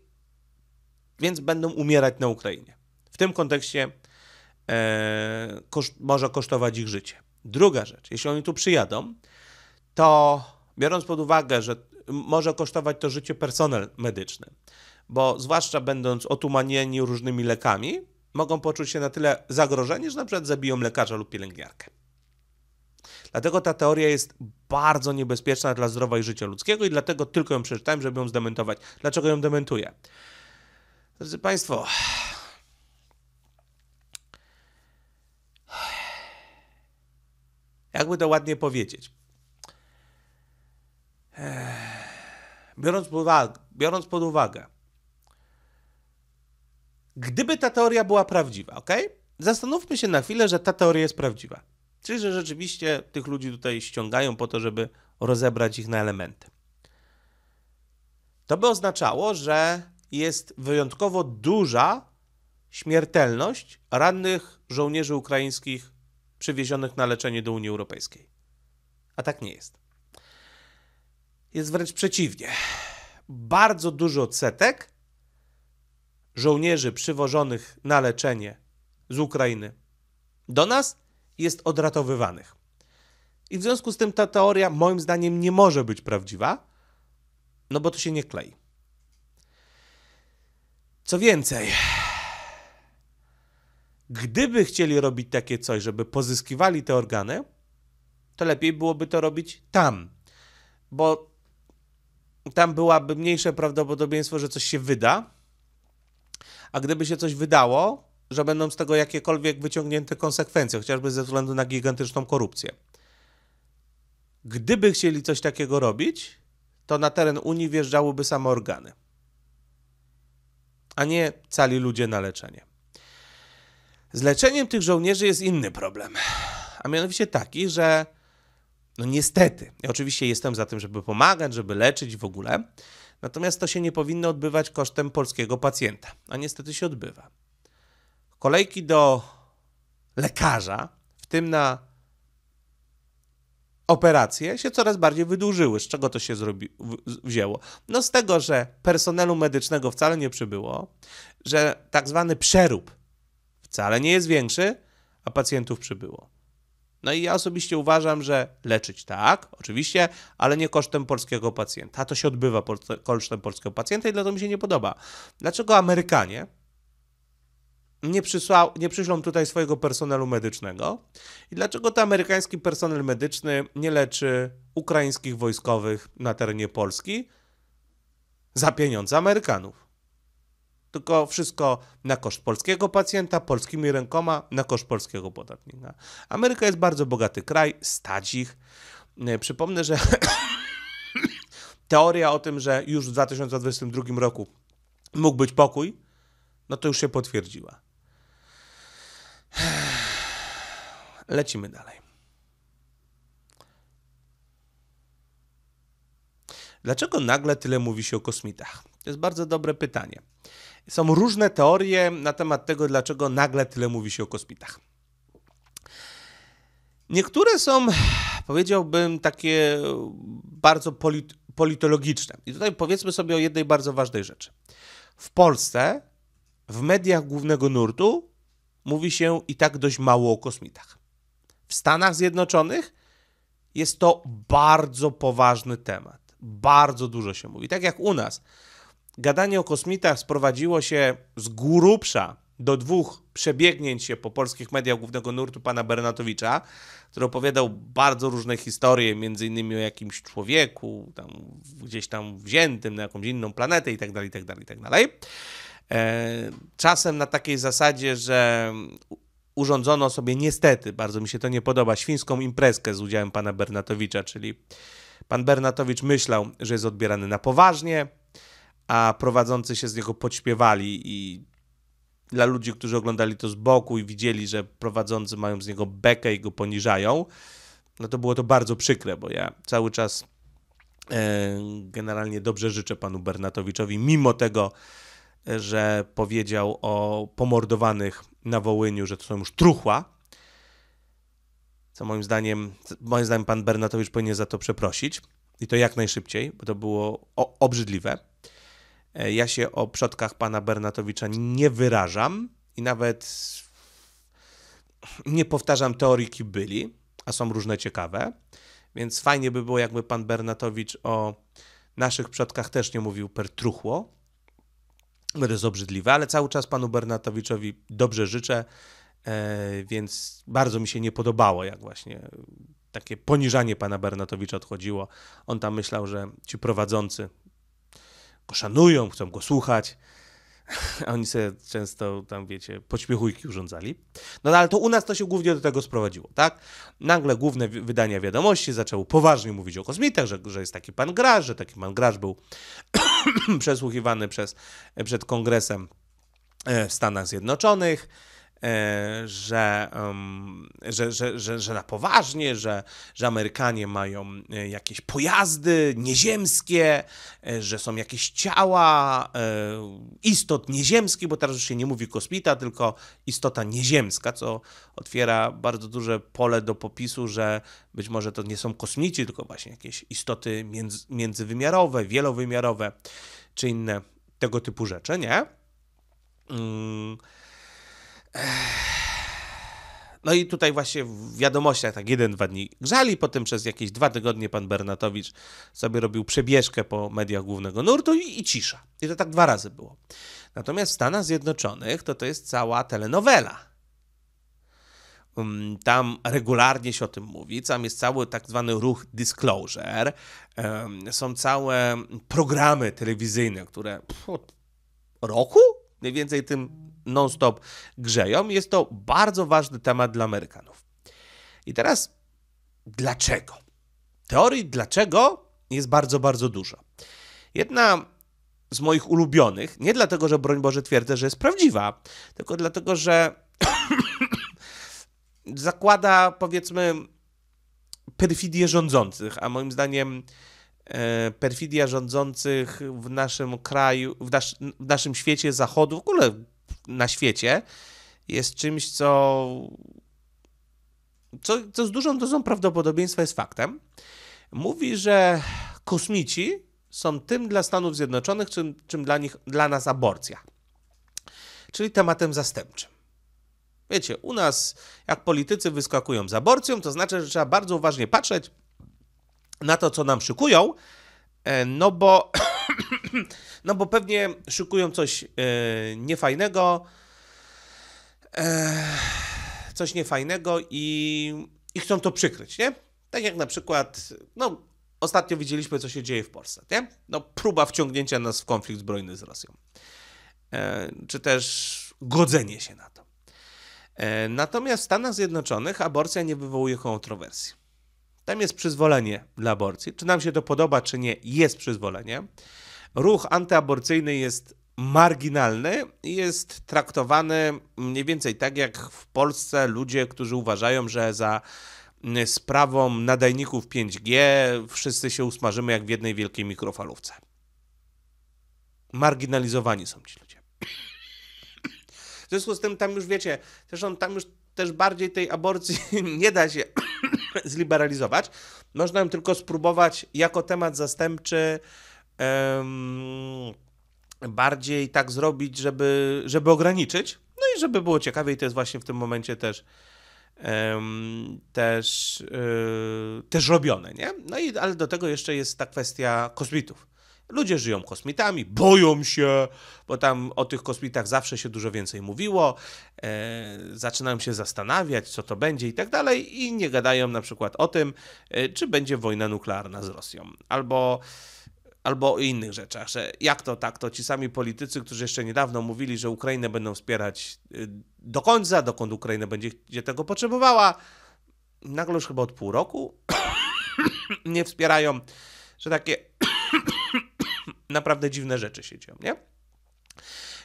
więc będą umierać na Ukrainie. W tym kontekście e, koszt, może kosztować ich życie. Druga rzecz, jeśli oni tu przyjadą, to biorąc pod uwagę, że może kosztować to życie personel medyczny, bo zwłaszcza będąc otumanieni różnymi lekami, mogą poczuć się na tyle zagrożeni, że na przykład zabiją lekarza lub pielęgniarkę. Dlatego ta teoria jest bardzo niebezpieczna dla zdrowia i życia ludzkiego i dlatego tylko ją przeczytałem, żeby ją zdementować. Dlaczego ją dementuję? Drodzy Państwo, Jakby to ładnie powiedzieć. Biorąc pod, uwagę, biorąc pod uwagę, gdyby ta teoria była prawdziwa, ok? Zastanówmy się na chwilę, że ta teoria jest prawdziwa. Czyli, że rzeczywiście tych ludzi tutaj ściągają po to, żeby rozebrać ich na elementy. To by oznaczało, że jest wyjątkowo duża śmiertelność rannych żołnierzy ukraińskich przywiezionych na leczenie do Unii Europejskiej. A tak nie jest. Jest wręcz przeciwnie. Bardzo dużo odsetek żołnierzy przywożonych na leczenie z Ukrainy do nas jest odratowywanych. I w związku z tym ta teoria, moim zdaniem, nie może być prawdziwa, no bo to się nie klei. Co więcej, Gdyby chcieli robić takie coś, żeby pozyskiwali te organy, to lepiej byłoby to robić tam, bo tam byłaby mniejsze prawdopodobieństwo, że coś się wyda. A gdyby się coś wydało, że będą z tego jakiekolwiek wyciągnięte konsekwencje, chociażby ze względu na gigantyczną korupcję. Gdyby chcieli coś takiego robić, to na teren Unii wjeżdżałyby same organy, a nie cali ludzie na leczenie. Z leczeniem tych żołnierzy jest inny problem, a mianowicie taki, że no niestety, ja oczywiście jestem za tym, żeby pomagać, żeby leczyć w ogóle, natomiast to się nie powinno odbywać kosztem polskiego pacjenta, a niestety się odbywa. Kolejki do lekarza, w tym na operacje się coraz bardziej wydłużyły. Z czego to się zrobi, wzięło? No z tego, że personelu medycznego wcale nie przybyło, że tak zwany przerób wcale nie jest większy, a pacjentów przybyło. No i ja osobiście uważam, że leczyć tak, oczywiście, ale nie kosztem polskiego pacjenta. To się odbywa kosztem polskiego pacjenta i dlatego mi się nie podoba. Dlaczego Amerykanie nie, przysłał, nie przyślą tutaj swojego personelu medycznego? I dlaczego to amerykański personel medyczny nie leczy ukraińskich wojskowych na terenie Polski za pieniądze Amerykanów? tylko wszystko na koszt polskiego pacjenta, polskimi rękoma, na koszt polskiego podatnika. Ameryka jest bardzo bogaty kraj, stać ich. E, przypomnę, że [coughs] teoria o tym, że już w 2022 roku mógł być pokój, no to już się potwierdziła. [sighs] Lecimy dalej. Dlaczego nagle tyle mówi się o kosmitach? To jest bardzo dobre pytanie. Są różne teorie na temat tego, dlaczego nagle tyle mówi się o kosmitach. Niektóre są, powiedziałbym, takie bardzo polit politologiczne. I tutaj powiedzmy sobie o jednej bardzo ważnej rzeczy. W Polsce, w mediach głównego nurtu, mówi się i tak dość mało o kosmitach. W Stanach Zjednoczonych jest to bardzo poważny temat. Bardzo dużo się mówi. Tak jak u nas gadanie o kosmitach sprowadziło się z grubsza do dwóch przebiegnięć się po polskich mediach głównego nurtu pana Bernatowicza, który opowiadał bardzo różne historie, między innymi o jakimś człowieku, tam, gdzieś tam wziętym na jakąś inną planetę itd., itd., itd. czasem na takiej zasadzie, że urządzono sobie niestety, bardzo mi się to nie podoba, świńską imprezkę z udziałem pana Bernatowicza, czyli pan Bernatowicz myślał, że jest odbierany na poważnie, a prowadzący się z niego podśpiewali i dla ludzi, którzy oglądali to z boku i widzieli, że prowadzący mają z niego bekę i go poniżają, no to było to bardzo przykre, bo ja cały czas e, generalnie dobrze życzę panu Bernatowiczowi, mimo tego, e, że powiedział o pomordowanych na Wołyniu, że to są już truchła, co moim zdaniem, moim zdaniem pan Bernatowicz powinien za to przeprosić i to jak najszybciej, bo to było obrzydliwe. E, ja się o przodkach pana Bernatowicza nie wyrażam i nawet nie powtarzam teorii byli, a są różne ciekawe. Więc fajnie by było, jakby pan Bernatowicz o naszych przodkach też nie mówił per truchło. To jest obrzydliwe, ale cały czas panu Bernatowiczowi dobrze życzę, e, więc bardzo mi się nie podobało, jak właśnie takie poniżanie pana Bernatowicza odchodziło. On tam myślał, że ci prowadzący go szanują, chcą go słuchać. A [laughs] oni sobie często tam, wiecie, pośpiechujki urządzali. No, no ale to u nas to się głównie do tego sprowadziło, tak? Nagle główne wydania wiadomości zaczęły poważnie mówić o kosmitach, że, że jest taki pan Graż, że taki pan Graż był [coughs] przesłuchiwany przez, przed kongresem e, w Stanach Zjednoczonych że, że, że, że, że na poważnie, że, że Amerykanie mają jakieś pojazdy nieziemskie, że są jakieś ciała istot nieziemskich, bo teraz już się nie mówi kosmita, tylko istota nieziemska, co otwiera bardzo duże pole do popisu, że być może to nie są kosmici, tylko właśnie jakieś istoty między, międzywymiarowe, wielowymiarowe czy inne tego typu rzeczy, nie? Yy. No i tutaj właśnie w wiadomościach, tak jeden, dwa dni grzali, potem przez jakieś dwa tygodnie pan Bernatowicz sobie robił przebieżkę po mediach głównego nurtu i, i cisza. I to tak dwa razy było. Natomiast w Stanach Zjednoczonych to to jest cała telenowela. Mm, tam regularnie się o tym mówi, tam jest cały tak zwany ruch disclosure, są całe programy telewizyjne, które od roku mniej więcej tym non-stop grzeją. Jest to bardzo ważny temat dla Amerykanów. I teraz dlaczego? Teorii dlaczego jest bardzo, bardzo dużo. Jedna z moich ulubionych, nie dlatego, że broń Boże twierdzę, że jest prawdziwa, tylko dlatego, że [coughs] zakłada powiedzmy perfidię rządzących, a moim zdaniem e, perfidia rządzących w naszym kraju, w, nas, w, naszym świecie zachodu, w ogóle na świecie jest czymś, co, co, co z dużą dozą prawdopodobieństwa jest faktem. Mówi, że kosmici są tym dla Stanów Zjednoczonych, czym, czym dla, nich, dla nas aborcja. Czyli tematem zastępczym. Wiecie, u nas jak politycy wyskakują z aborcją, to znaczy, że trzeba bardzo uważnie patrzeć na to, co nam szykują, E, no bo, [coughs] no bo pewnie szykują coś e, niefajnego, e, coś niefajnego i, i chcą to przykryć, nie? Tak jak na przykład, no ostatnio widzieliśmy, co się dzieje w Polsce, nie? No próba wciągnięcia nas w konflikt zbrojny z Rosją. czy też godzenie się na to. Natomiast w Stanach Zjednoczonych aborcja nie wywołuje kontrowersji. Tam jest przyzwolenie dla aborcji. Czy nam się to podoba, czy nie, jest przyzwolenie. Ruch antyaborcyjny jest marginalny i jest traktowany mniej więcej tak jak w Polsce ludzie, którzy uważają, że za mm, sprawą nadajników 5G wszyscy się usmażymy jak w jednej wielkiej mikrofalówce. Marginalizowani są ci ludzie. W związku z tym tam już wiecie, zresztą tam już też bardziej tej aborcji [laughs] nie da się [coughs] zliberalizować. Można ją tylko spróbować jako temat zastępczy um, bardziej tak zrobić, żeby, żeby ograniczyć. No i żeby było ciekawiej, to jest właśnie w tym momencie też um, też, um, też robione, nie? No i ale do tego jeszcze jest ta kwestia kosmitów Ludzie żyją kosmitami, boją się, bo tam o tych kosmitach zawsze się dużo więcej mówiło. E, zaczynają się zastanawiać, co to będzie i tak dalej, i nie gadają na przykład o tym, e, czy będzie wojna nuklearna z Rosją, albo albo o innych rzeczach, że jak to tak, to ci sami politycy, którzy jeszcze niedawno mówili, że Ukrainę będą wspierać e, do końca, dokąd Ukraina będzie tego potrzebowała, nagle już chyba od pół roku [coughs] nie wspierają, że takie naprawdę dziwne rzeczy się dzieją, nie?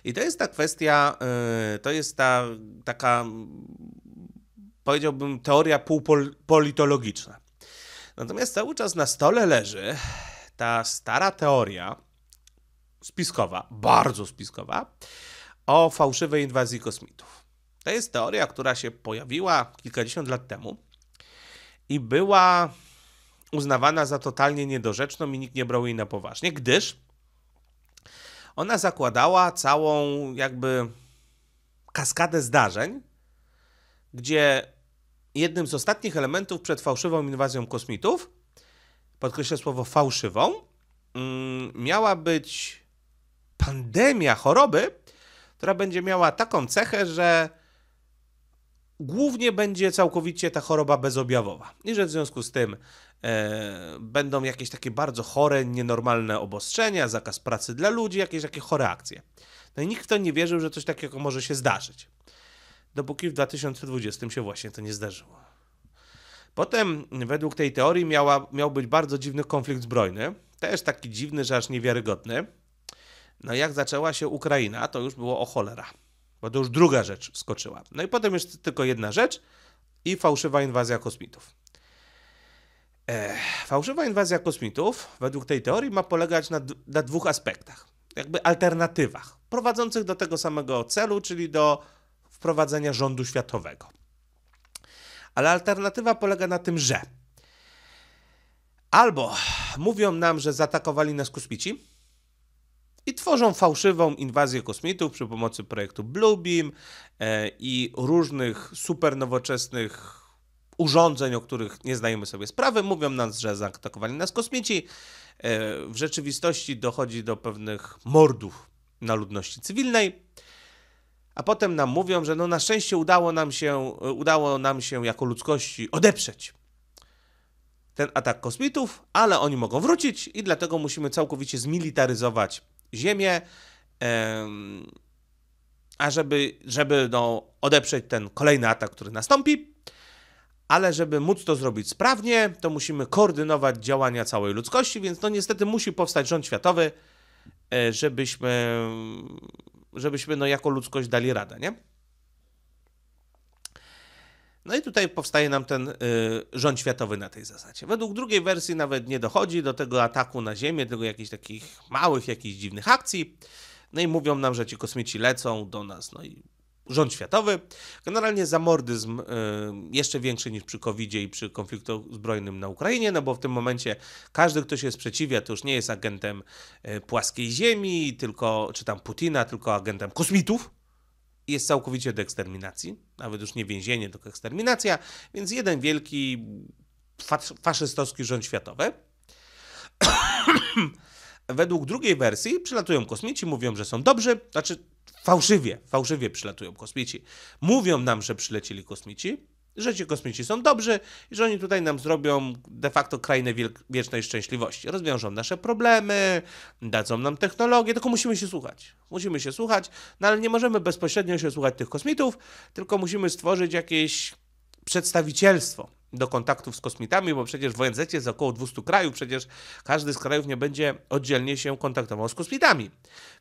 I to jest ta kwestia, y, to jest ta taka, powiedziałbym, teoria półpolitologiczna. Natomiast cały czas na stole leży ta stara teoria spiskowa, bardzo spiskowa, o fałszywej inwazji kosmitów. To jest teoria, która się pojawiła kilkadziesiąt lat temu i była uznawana za totalnie niedorzeczną i nikt nie brał jej na poważnie, gdyż ona zakładała całą jakby kaskadę zdarzeń, gdzie jednym z ostatnich elementów przed fałszywą inwazją kosmitów, podkreślę słowo fałszywą, mm, miała być pandemia choroby, która będzie miała taką cechę, że głównie będzie całkowicie ta choroba bezobjawowa. I że w związku z tym e, będą jakieś takie bardzo chore, nienormalne obostrzenia, zakaz pracy dla ludzi, jakieś takie chore akcje. No i nikt w to nie wierzył, że coś takiego może się zdarzyć. Dopóki w 2020 się właśnie to nie zdarzyło. Potem, według tej teorii, miała, miał być bardzo dziwny konflikt zbrojny. Też taki dziwny, że aż niewiarygodny. No jak zaczęła się Ukraina, to już było o cholera. Bo to już druga rzecz skoczyła. No i potem jeszcze tylko jedna rzecz i fałszywa inwazja kosmitów. Fałszywa inwazja kosmitów, według tej teorii, ma polegać na, na, dwóch aspektach, jakby alternatywach, prowadzących do tego samego celu, czyli do wprowadzenia rządu światowego. Ale alternatywa polega na tym, że albo mówią nam, że zaatakowali nas kosmici i tworzą fałszywą inwazję kosmitów przy pomocy projektu Bluebeam e, i różnych supernowoczesnych urządzeń, o których nie zdajemy sobie sprawy. Mówią nas, że zaatakowali nas kosmici. E, w rzeczywistości dochodzi do pewnych mordów na ludności cywilnej. A potem nam mówią, że no na szczęście udało nam się, e, udało nam się jako ludzkości odeprzeć ten atak kosmitów, ale oni mogą wrócić i dlatego musimy całkowicie zmilitaryzować Ziemię, a żeby, żeby no, odeprzeć ten kolejny atak, który nastąpi ale żeby móc to zrobić sprawnie, to musimy koordynować działania całej ludzkości, więc no niestety musi powstać rząd światowy, e, żebyśmy, żebyśmy no jako ludzkość dali radę, nie? No i tutaj powstaje nam ten y, rząd światowy na tej zasadzie. Według drugiej wersji nawet nie dochodzi do tego ataku na Ziemię, tylko jakichś takich małych, jakichś dziwnych akcji. No i mówią nam, że ci kosmici lecą do nas, no i rząd światowy. Generalnie zamordyzm y, jeszcze większy niż przy covid i przy konflikcie zbrojnym na Ukrainie, no bo w tym momencie każdy, kto się sprzeciwia, to już nie jest agentem y, płaskiej ziemi, tylko, czy tam Putina, tylko agentem kosmitów, jest całkowicie do eksterminacji, nawet już nie więzienie, tylko eksterminacja, więc jeden wielki faszystowski rząd światowy. [coughs] Według drugiej wersji przylatują kosmici, mówią, że są dobrzy, znaczy fałszywie, fałszywie przylatują kosmici. Mówią nam, że przylecieli kosmici, że ci kosmici są dobrzy i że oni tutaj nam zrobią de facto krainę wiecznej szczęśliwości. Rozwiążą nasze problemy, dadzą nam technologię, tylko musimy się słuchać. Musimy się słuchać, no ale nie możemy bezpośrednio się słuchać tych kosmitów, tylko musimy stworzyć jakieś przedstawicielstwo do kontaktów z kosmitami, bo przecież w ONZ jest około 200 krajów, przecież każdy z krajów nie będzie oddzielnie się kontaktował z kosmitami.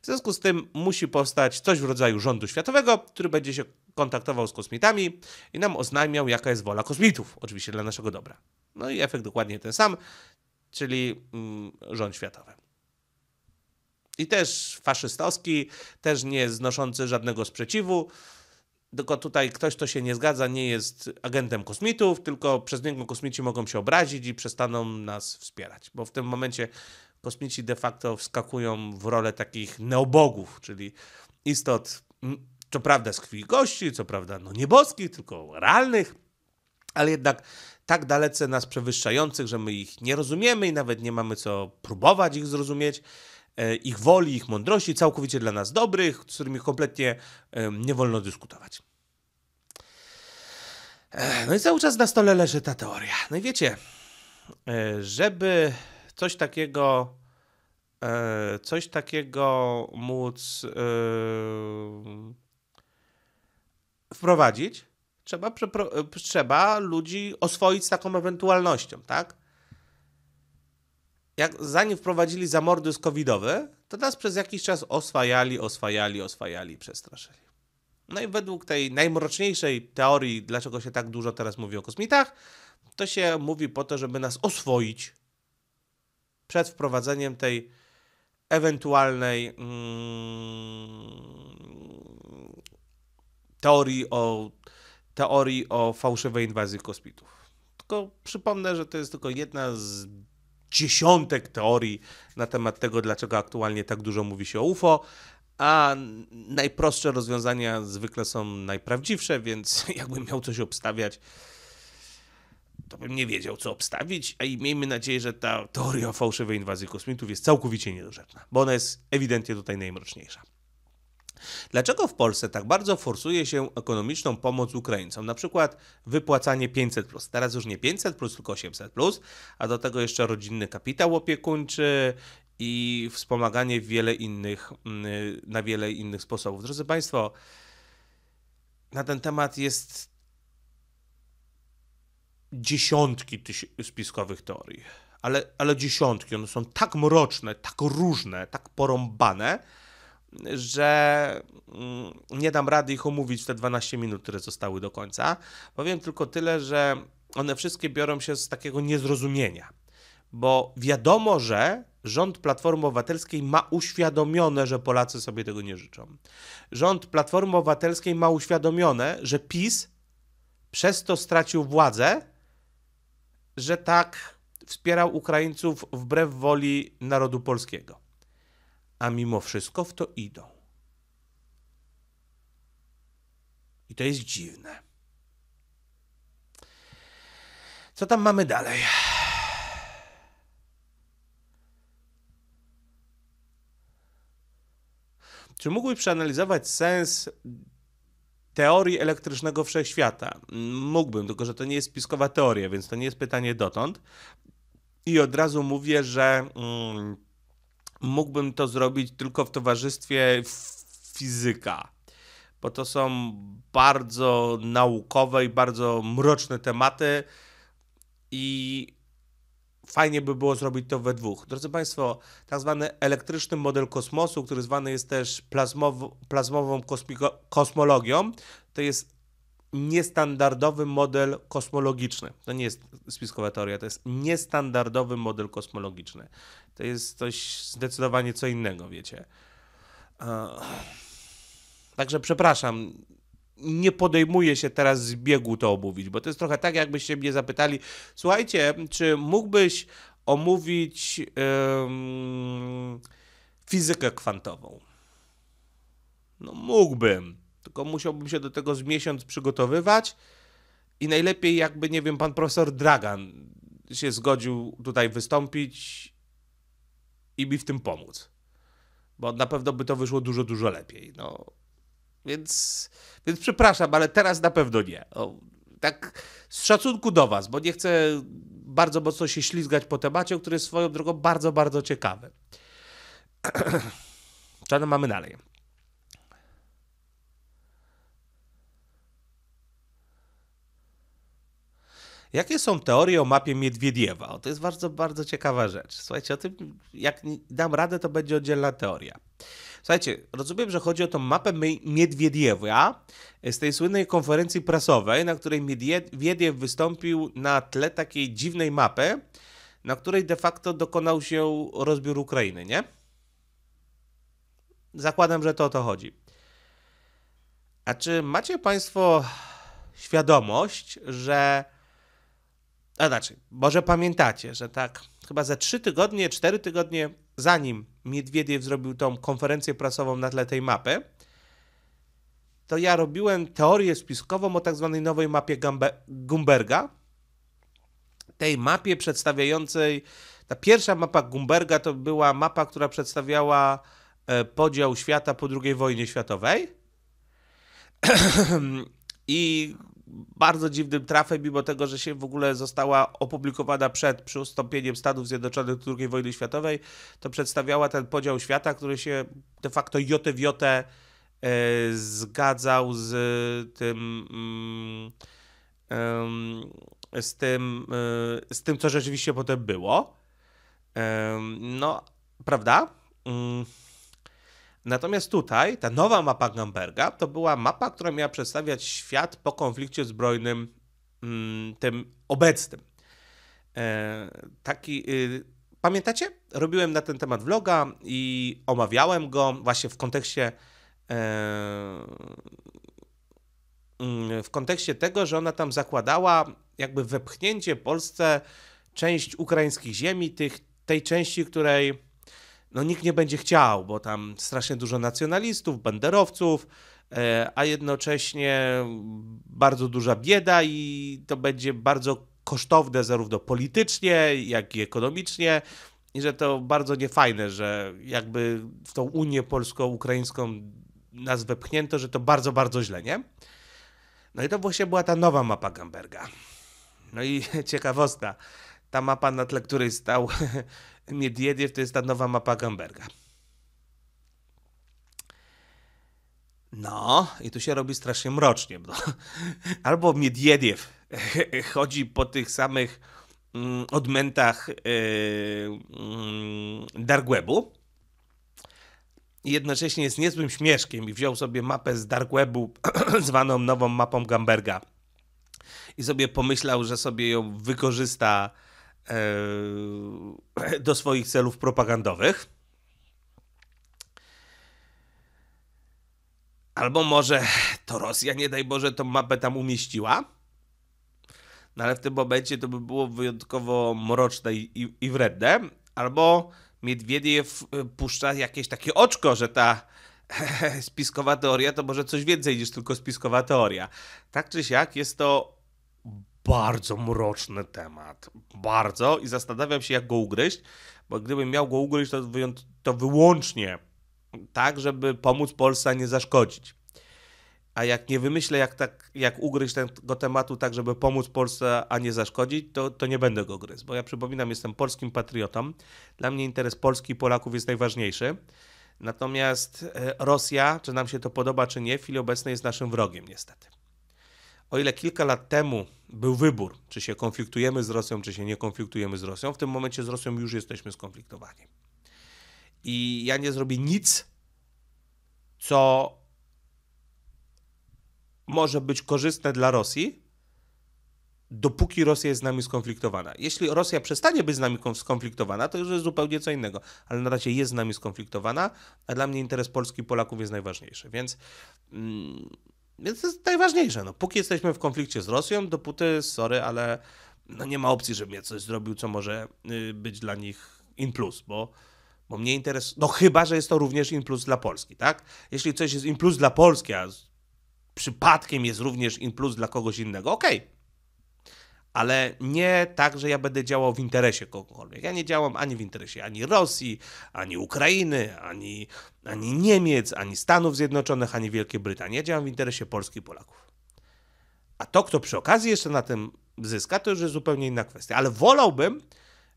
W związku z tym musi powstać coś w rodzaju rządu światowego, który będzie się kontaktował z kosmitami i nam oznajmiał, jaka jest wola kosmitów, oczywiście dla naszego dobra. No i efekt dokładnie ten sam, czyli mm, rząd światowy. I też faszystowski, też nie znoszący żadnego sprzeciwu, tylko tutaj ktoś, kto się nie zgadza, nie jest agentem kosmitów, tylko przez niego kosmici mogą się obrazić i przestaną nas wspierać, bo w tym momencie kosmici de facto wskakują w rolę takich neobogów, czyli istot, co prawda z krwi gości, co prawda no nieboskich, tylko realnych, ale jednak tak dalece nas przewyższających, że my ich nie rozumiemy i nawet nie mamy co próbować ich zrozumieć. E, ich woli, ich mądrości, całkowicie dla nas dobrych, z którymi kompletnie nie wolno dyskutować. E, no i cały czas na stole leży ta teoria. No i wiecie, e, żeby coś takiego, coś takiego móc wprowadzić, trzeba, trzeba ludzi oswoić z taką ewentualnością, tak? jak zanim wprowadzili zamordyzm covidowy, to nas przez jakiś czas oswajali, oswajali, oswajali, przestraszyli. No i według tej najmroczniejszej teorii, dlaczego się tak dużo teraz mówi o kosmitach, to się mówi po to, żeby nas oswoić przed wprowadzeniem tej ewentualnej mm, teorii, o, teorii o fałszywej inwazji kosmitów. Tylko przypomnę, że to jest tylko jedna z dziesiątek teorii na temat tego, dlaczego aktualnie tak dużo mówi się o UFO, a najprostsze rozwiązania zwykle są najprawdziwsze, więc [laughs] jakbym miał coś obstawiać, to bym nie wiedział, co obstawić, a i miejmy nadzieję, że ta teoria o fałszywej inwazji kosmitów jest całkowicie niedorzeczna, bo ona jest ewidentnie tutaj najmroczniejsza. Dlaczego w Polsce tak bardzo forsuje się ekonomiczną pomoc Ukraińcom? Na przykład wypłacanie 500+. Plus. Teraz już nie 500+, plus, tylko 800+, plus, a do tego jeszcze rodzinny kapitał opiekuńczy i wspomaganie wiele innych, mm, y, na wiele innych sposobów. Drodzy Państwo, na ten temat jest dziesiątki spiskowych teorii, ale, ale dziesiątki, one są tak mroczne, tak różne, tak porąbane, że mm, nie dam rady ich omówić w te 12 minut, które zostały do końca. Powiem tylko tyle, że one wszystkie biorą się z takiego niezrozumienia, bo wiadomo, że rząd Platformy Obywatelskiej ma uświadomione, że Polacy sobie tego nie życzą. Rząd Platformy Obywatelskiej ma uświadomione, że PiS przez to stracił władzę, że tak wspierał Ukraińców wbrew woli narodu polskiego a mimo wszystko w to idą. I to jest dziwne. Co tam mamy dalej? Czy mógłby przeanalizować sens teorii elektrycznego wszechświata? Mógłbym, tylko że to nie jest spiskowa teoria, więc to nie jest pytanie dotąd. I od razu mówię, że. Mm, mógłbym to zrobić tylko w towarzystwie fizyka, bo to są bardzo naukowe i bardzo mroczne tematy i fajnie by było zrobić to we dwóch. Drodzy Państwo, tak zwany elektryczny model kosmosu, który zwany jest też plazmow- plazmową kosmologią, to jest niestandardowy model kosmologiczny. To nie jest spiskowa teoria, to jest niestandardowy model kosmologiczny. To jest coś zdecydowanie co innego, wiecie. Także przepraszam, nie podejmuję się teraz z biegu to omówić, bo to jest trochę tak, jakbyście mnie zapytali, słuchajcie, czy mógłbyś omówić fizykę kwantową? No mógłbym tylko musiałbym się do tego z miesiąc przygotowywać i najlepiej jakby, nie wiem, pan profesor Dragan się zgodził tutaj wystąpić i mi w tym pomóc. Bo na pewno by to wyszło dużo, dużo lepiej. No, więc, więc przepraszam, ale teraz na pewno nie. tak z szacunku do was, bo nie chcę bardzo mocno się ślizgać po temacie, który jest swoją drogą bardzo, bardzo ciekawy. Co [clears throat] mamy dalej? Jakie są teorie o mapie Miedwiediewa? O, to jest bardzo, bardzo ciekawa rzecz. Słuchajcie, o tym, jak dam radę, to będzie oddzielna teoria. Słuchajcie, rozumiem, że chodzi o tą mapę Miedwiediewa e, z tej słynnej konferencji prasowej, na której Miedwiediew wystąpił na tle takiej dziwnej mapy, na której de facto dokonał się rozbiór Ukrainy, nie? Zakładam, że to o to chodzi. A czy macie Państwo świadomość, że a znaczy, może pamiętacie, że tak chyba za trzy tygodnie, cztery tygodnie zanim Miedwiediew zrobił tą konferencję prasową na tle tej mapy, to ja robiłem teorię spiskową o tak zwanej nowej mapie Gumberga. Tej mapie przedstawiającej. Ta pierwsza mapa Gumberga to była mapa, która przedstawiała e, podział świata po II wojnie światowej. [clears throat] I bardzo dziwnym trafem, mimo tego, że się w ogóle została opublikowana przed przystąpieniem Stanów Zjednoczonych do II wojny światowej, to przedstawiała ten podział świata, który się de facto jotę w jote zgadzał z tym mm, z tym e, z tym, co rzeczywiście potem było. No, prawda? Mm. Natomiast tutaj ta nowa mapa Gamberga to była mapa, która miała przedstawiać świat po konflikcie zbrojnym mm, tym obecnym. E, taki y, pamiętacie? Robiłem na ten temat vloga i omawiałem go właśnie w kontekście e, mm, w kontekście tego, że ona tam zakładała jakby wepchnięcie Polsce część ukraińskich ziemi, tych, tej części, której no nikt nie będzie chciał, bo tam strasznie dużo nacjonalistów, banderowców, e, a jednocześnie bardzo duża bieda i to będzie bardzo kosztowne zarówno politycznie, jak i ekonomicznie. I że to bardzo niefajne, że jakby w tą Unię Polsko-Ukraińską nas wepchnięto, że to bardzo, bardzo źle, nie? No i to właśnie była ta nowa mapa Gamberga. No i [laughs] ciekawostka, ta mapa, na tle której stał [laughs] Miedwiediew to jest ta nowa mapa Gamberga. No, i tu się robi strasznie mrocznie. Bo, [laughs] Albo Miedwiediew [laughs] chodzi po tych samych odmentach mm, odmętach e, mm, Darkwebu i jednocześnie jest niezłym śmieszkiem i wziął sobie mapę z Darkwebu [clears throat] zwaną nową mapą Gamberga i sobie pomyślał, że sobie ją wykorzysta E, [clears throat] do swoich celów propagandowych. Albo może to Rosja, nie daj Boże, tą mapę tam umieściła. No ale w tym momencie to by było wyjątkowo mroczne i, i, i wredne. Albo Miedwiediew e, puszcza jakieś takie oczko, że ta [laughs] spiskowa teoria to może coś więcej niż tylko spiskowa teoria. Tak czy siak jest to bardzo mroczny temat. Bardzo i zastanawiam się, jak go ugryźć, bo gdybym miał go ugryźć, to, to wyłącznie tak, żeby pomóc Polsce, a nie zaszkodzić. A jak nie wymyślę, jak, tak, jak ugryźć tego tematu tak, żeby pomóc Polsce, a nie zaszkodzić, to, to nie będę go gryzł. Bo ja przypominam, jestem polskim patriotą. Dla mnie interes Polski i Polaków jest najważniejszy. Natomiast e, Rosja, czy nam się to podoba, czy nie, w chwili obecnej jest naszym wrogiem, niestety o ile kilka lat temu był wybór, czy się konfliktujemy z Rosją, czy się nie konfliktujemy z Rosją, w tym momencie z Rosją już jesteśmy skonfliktowani. I ja nie zrobię nic, co może być korzystne dla Rosji, dopóki Rosja jest z nami skonfliktowana. Jeśli Rosja przestanie być z nami skonfliktowana, to już jest zupełnie co innego, ale na razie jest z nami skonfliktowana, a dla mnie interes Polski i Polaków jest najważniejszy. Więc mm, więc to jest najważniejsze. No, póki jesteśmy w konflikcie z Rosją, dopóty, sorry, ale no nie ma opcji, żebym ja coś zrobił, co może y, być dla nich in plus, bo, bo mnie interesuje. No chyba, że jest to również in plus dla Polski, tak? Jeśli coś jest in plus dla Polski, a przypadkiem jest również in plus dla kogoś innego, okej, okay ale nie tak, że ja będę działał w interesie kogokolwiek. Ja nie działam ani w interesie ani Rosji, ani Ukrainy, ani, ani Niemiec, ani Stanów Zjednoczonych, ani Wielkiej Brytanii. Ja działam w interesie Polski i Polaków. A to, kto przy okazji jeszcze na tym zyska, to już jest zupełnie inna kwestia. Ale wolałbym,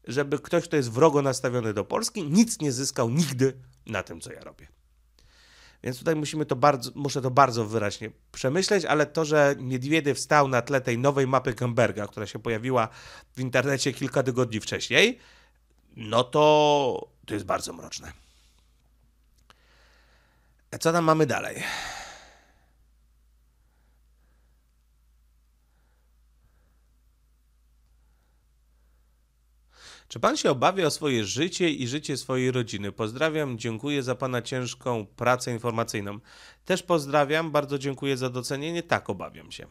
żeby ktoś, kto jest wrogo nastawiony do Polski, nic nie zyskał nigdy na tym, co ja robię. Więc tutaj musimy to bardzo, muszę to bardzo wyraźnie przemyśleć, ale to, że Miedwiediew wstał na tle tej nowej mapy Gemberga, która się pojawiła w internecie kilka tygodni wcześniej, no to to jest bardzo mroczne. E, co tam mamy dalej? Czy pan się obawia o swoje życie i życie swojej rodziny? Pozdrawiam, dziękuję za pana ciężką pracę informacyjną. Też pozdrawiam, bardzo dziękuję za docenienie. Tak, obawiam się.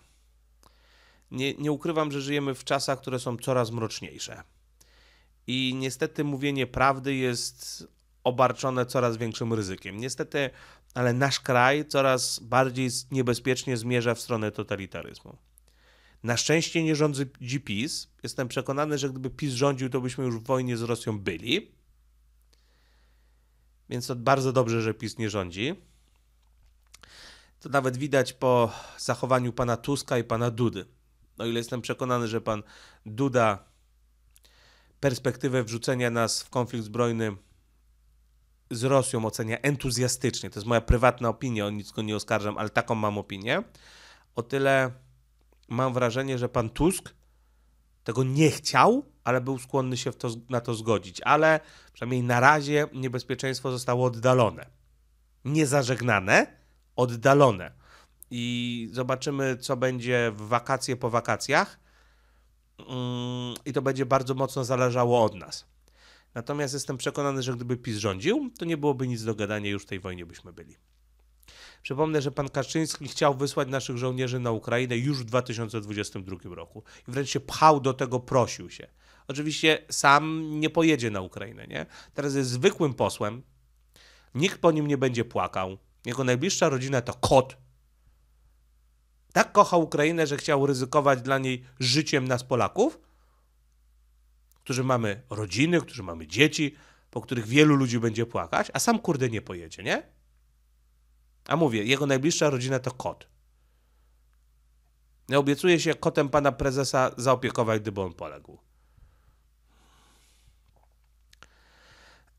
Nie, nie ukrywam, że żyjemy w czasach, które są coraz mroczniejsze. I niestety mówienie prawdy jest obarczone coraz większym ryzykiem. Niestety, ale nasz kraj coraz bardziej niebezpiecznie zmierza w stronę totalitaryzmu. Na szczęście nie rządzi PiS. Jestem przekonany, że gdyby PiS rządził, to byśmy już w wojnie z Rosją byli. Więc to bardzo dobrze, że PiS nie rządzi. To nawet widać po zachowaniu pana Tuska i pana Dudy. O ile jestem przekonany, że pan Duda perspektywę wrzucenia nas w konflikt zbrojny z Rosją ocenia entuzjastycznie. To jest moja prywatna opinia, o nic go nie oskarżam, ale taką mam opinię. O tyle mam wrażenie, że pan Tusk tego nie chciał, ale był skłonny się to, na to zgodzić. Ale przynajmniej na razie niebezpieczeństwo zostało oddalone. Nie zażegnane, oddalone. I zobaczymy, co będzie w wakacje po wakacjach. Mm, I to będzie bardzo mocno zależało od nas. Natomiast jestem przekonany, że gdyby PiS rządził, to nie byłoby nic do gadania, już w tej wojnie byśmy byli. Przypomnę, że pan Kaczyński chciał wysłać naszych żołnierzy na Ukrainę już w 2022 roku i wręcz się pchał do tego, prosił się. Oczywiście sam nie pojedzie na Ukrainę, nie? Teraz jest zwykłym posłem, nikt po nim nie będzie płakał, jego najbliższa rodzina to kot. Tak kocha Ukrainę, że chciał ryzykować dla niej życiem nas Polaków, którzy mamy rodziny, którzy mamy dzieci, po których wielu ludzi będzie płakać, a sam kurde nie pojedzie, nie? A mówię, jego najbliższa rodzina to kot. Nie obiecuję się kotem pana prezesa zaopiekować, gdyby on poległ.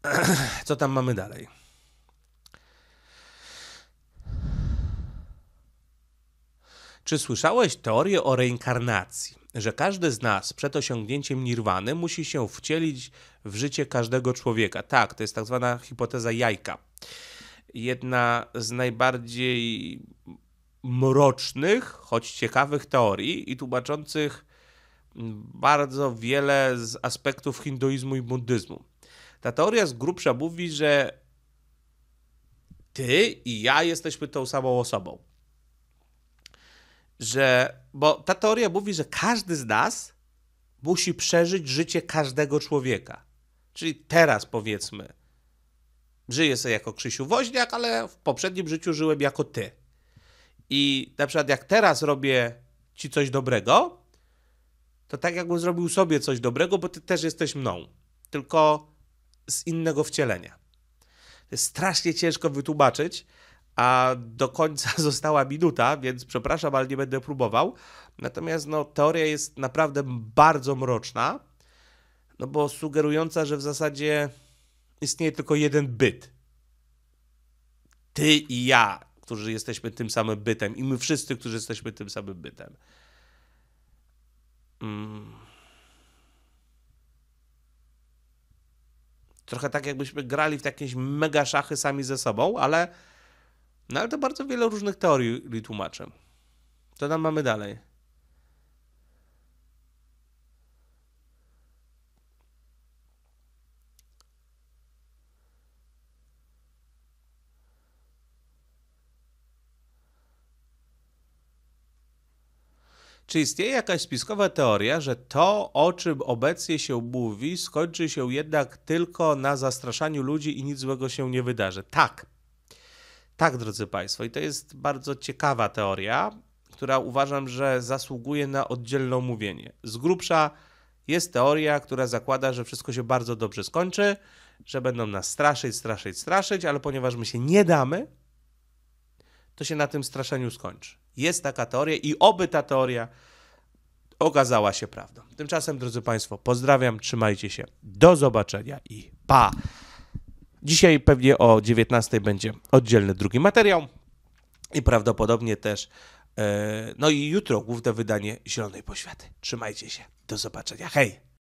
[clears throat] Co tam mamy dalej? Czy słyszałeś teorię o reinkarnacji, że każdy z nas przed osiągnięciem nirwany musi się wcielić w życie każdego człowieka? Tak, to jest tak zwana hipoteza jajka jedna z najbardziej mrocznych, choć ciekawych teorii i tłumaczących bardzo wiele z aspektów hinduizmu i buddyzmu. Ta teoria z grubsza mówi, że ty i ja jesteśmy tą samą osobą. Że, bo ta teoria mówi, że każdy z nas musi przeżyć życie każdego człowieka. Czyli teraz powiedzmy, Żyję sobie jako Krzysiu Woźniak, ale w poprzednim życiu żyłem jako ty. I na przykład jak teraz robię ci coś dobrego, to tak jakbym zrobił sobie coś dobrego, bo ty też jesteś mną, tylko z innego wcielenia. To jest strasznie ciężko wytłumaczyć, a do końca [laughs] została minuta, więc przepraszam, ale nie będę próbował. Natomiast no, teoria jest naprawdę bardzo mroczna, no bo sugerująca, że w zasadzie istnieje tylko jeden byt. Ty i ja, którzy jesteśmy tym samym bytem, i my wszyscy, którzy jesteśmy tym samym bytem. Mm. Trochę tak, jakbyśmy grali w jakieś mega szachy sami ze sobą, ale, no ale to bardzo wiele różnych teorii tłumaczę. Co tam mamy dalej? Czy istnieje jakaś spiskowa teoria, że to, o czym obecnie się mówi, skończy się jednak tylko na zastraszaniu ludzi i nic złego się nie wydarzy? Tak. Tak, drodzy Państwo, i to jest bardzo ciekawa teoria, która uważam, że zasługuje na oddzielne omówienie. Z grubsza jest teoria, która zakłada, że wszystko się bardzo dobrze skończy, że będą nas straszyć, straszyć, straszyć, ale ponieważ my się nie damy, to się na tym straszeniu skończy. Jest taka teoria i oby ta teoria okazała się prawdą. Tymczasem, drodzy Państwo, pozdrawiam, trzymajcie się. Do zobaczenia i pa! Dzisiaj pewnie o 19 będzie oddzielny drugi materiał i prawdopodobnie też e, no i jutro główne wydanie Zielonej Poświaty. Trzymajcie się. Do zobaczenia. Hej!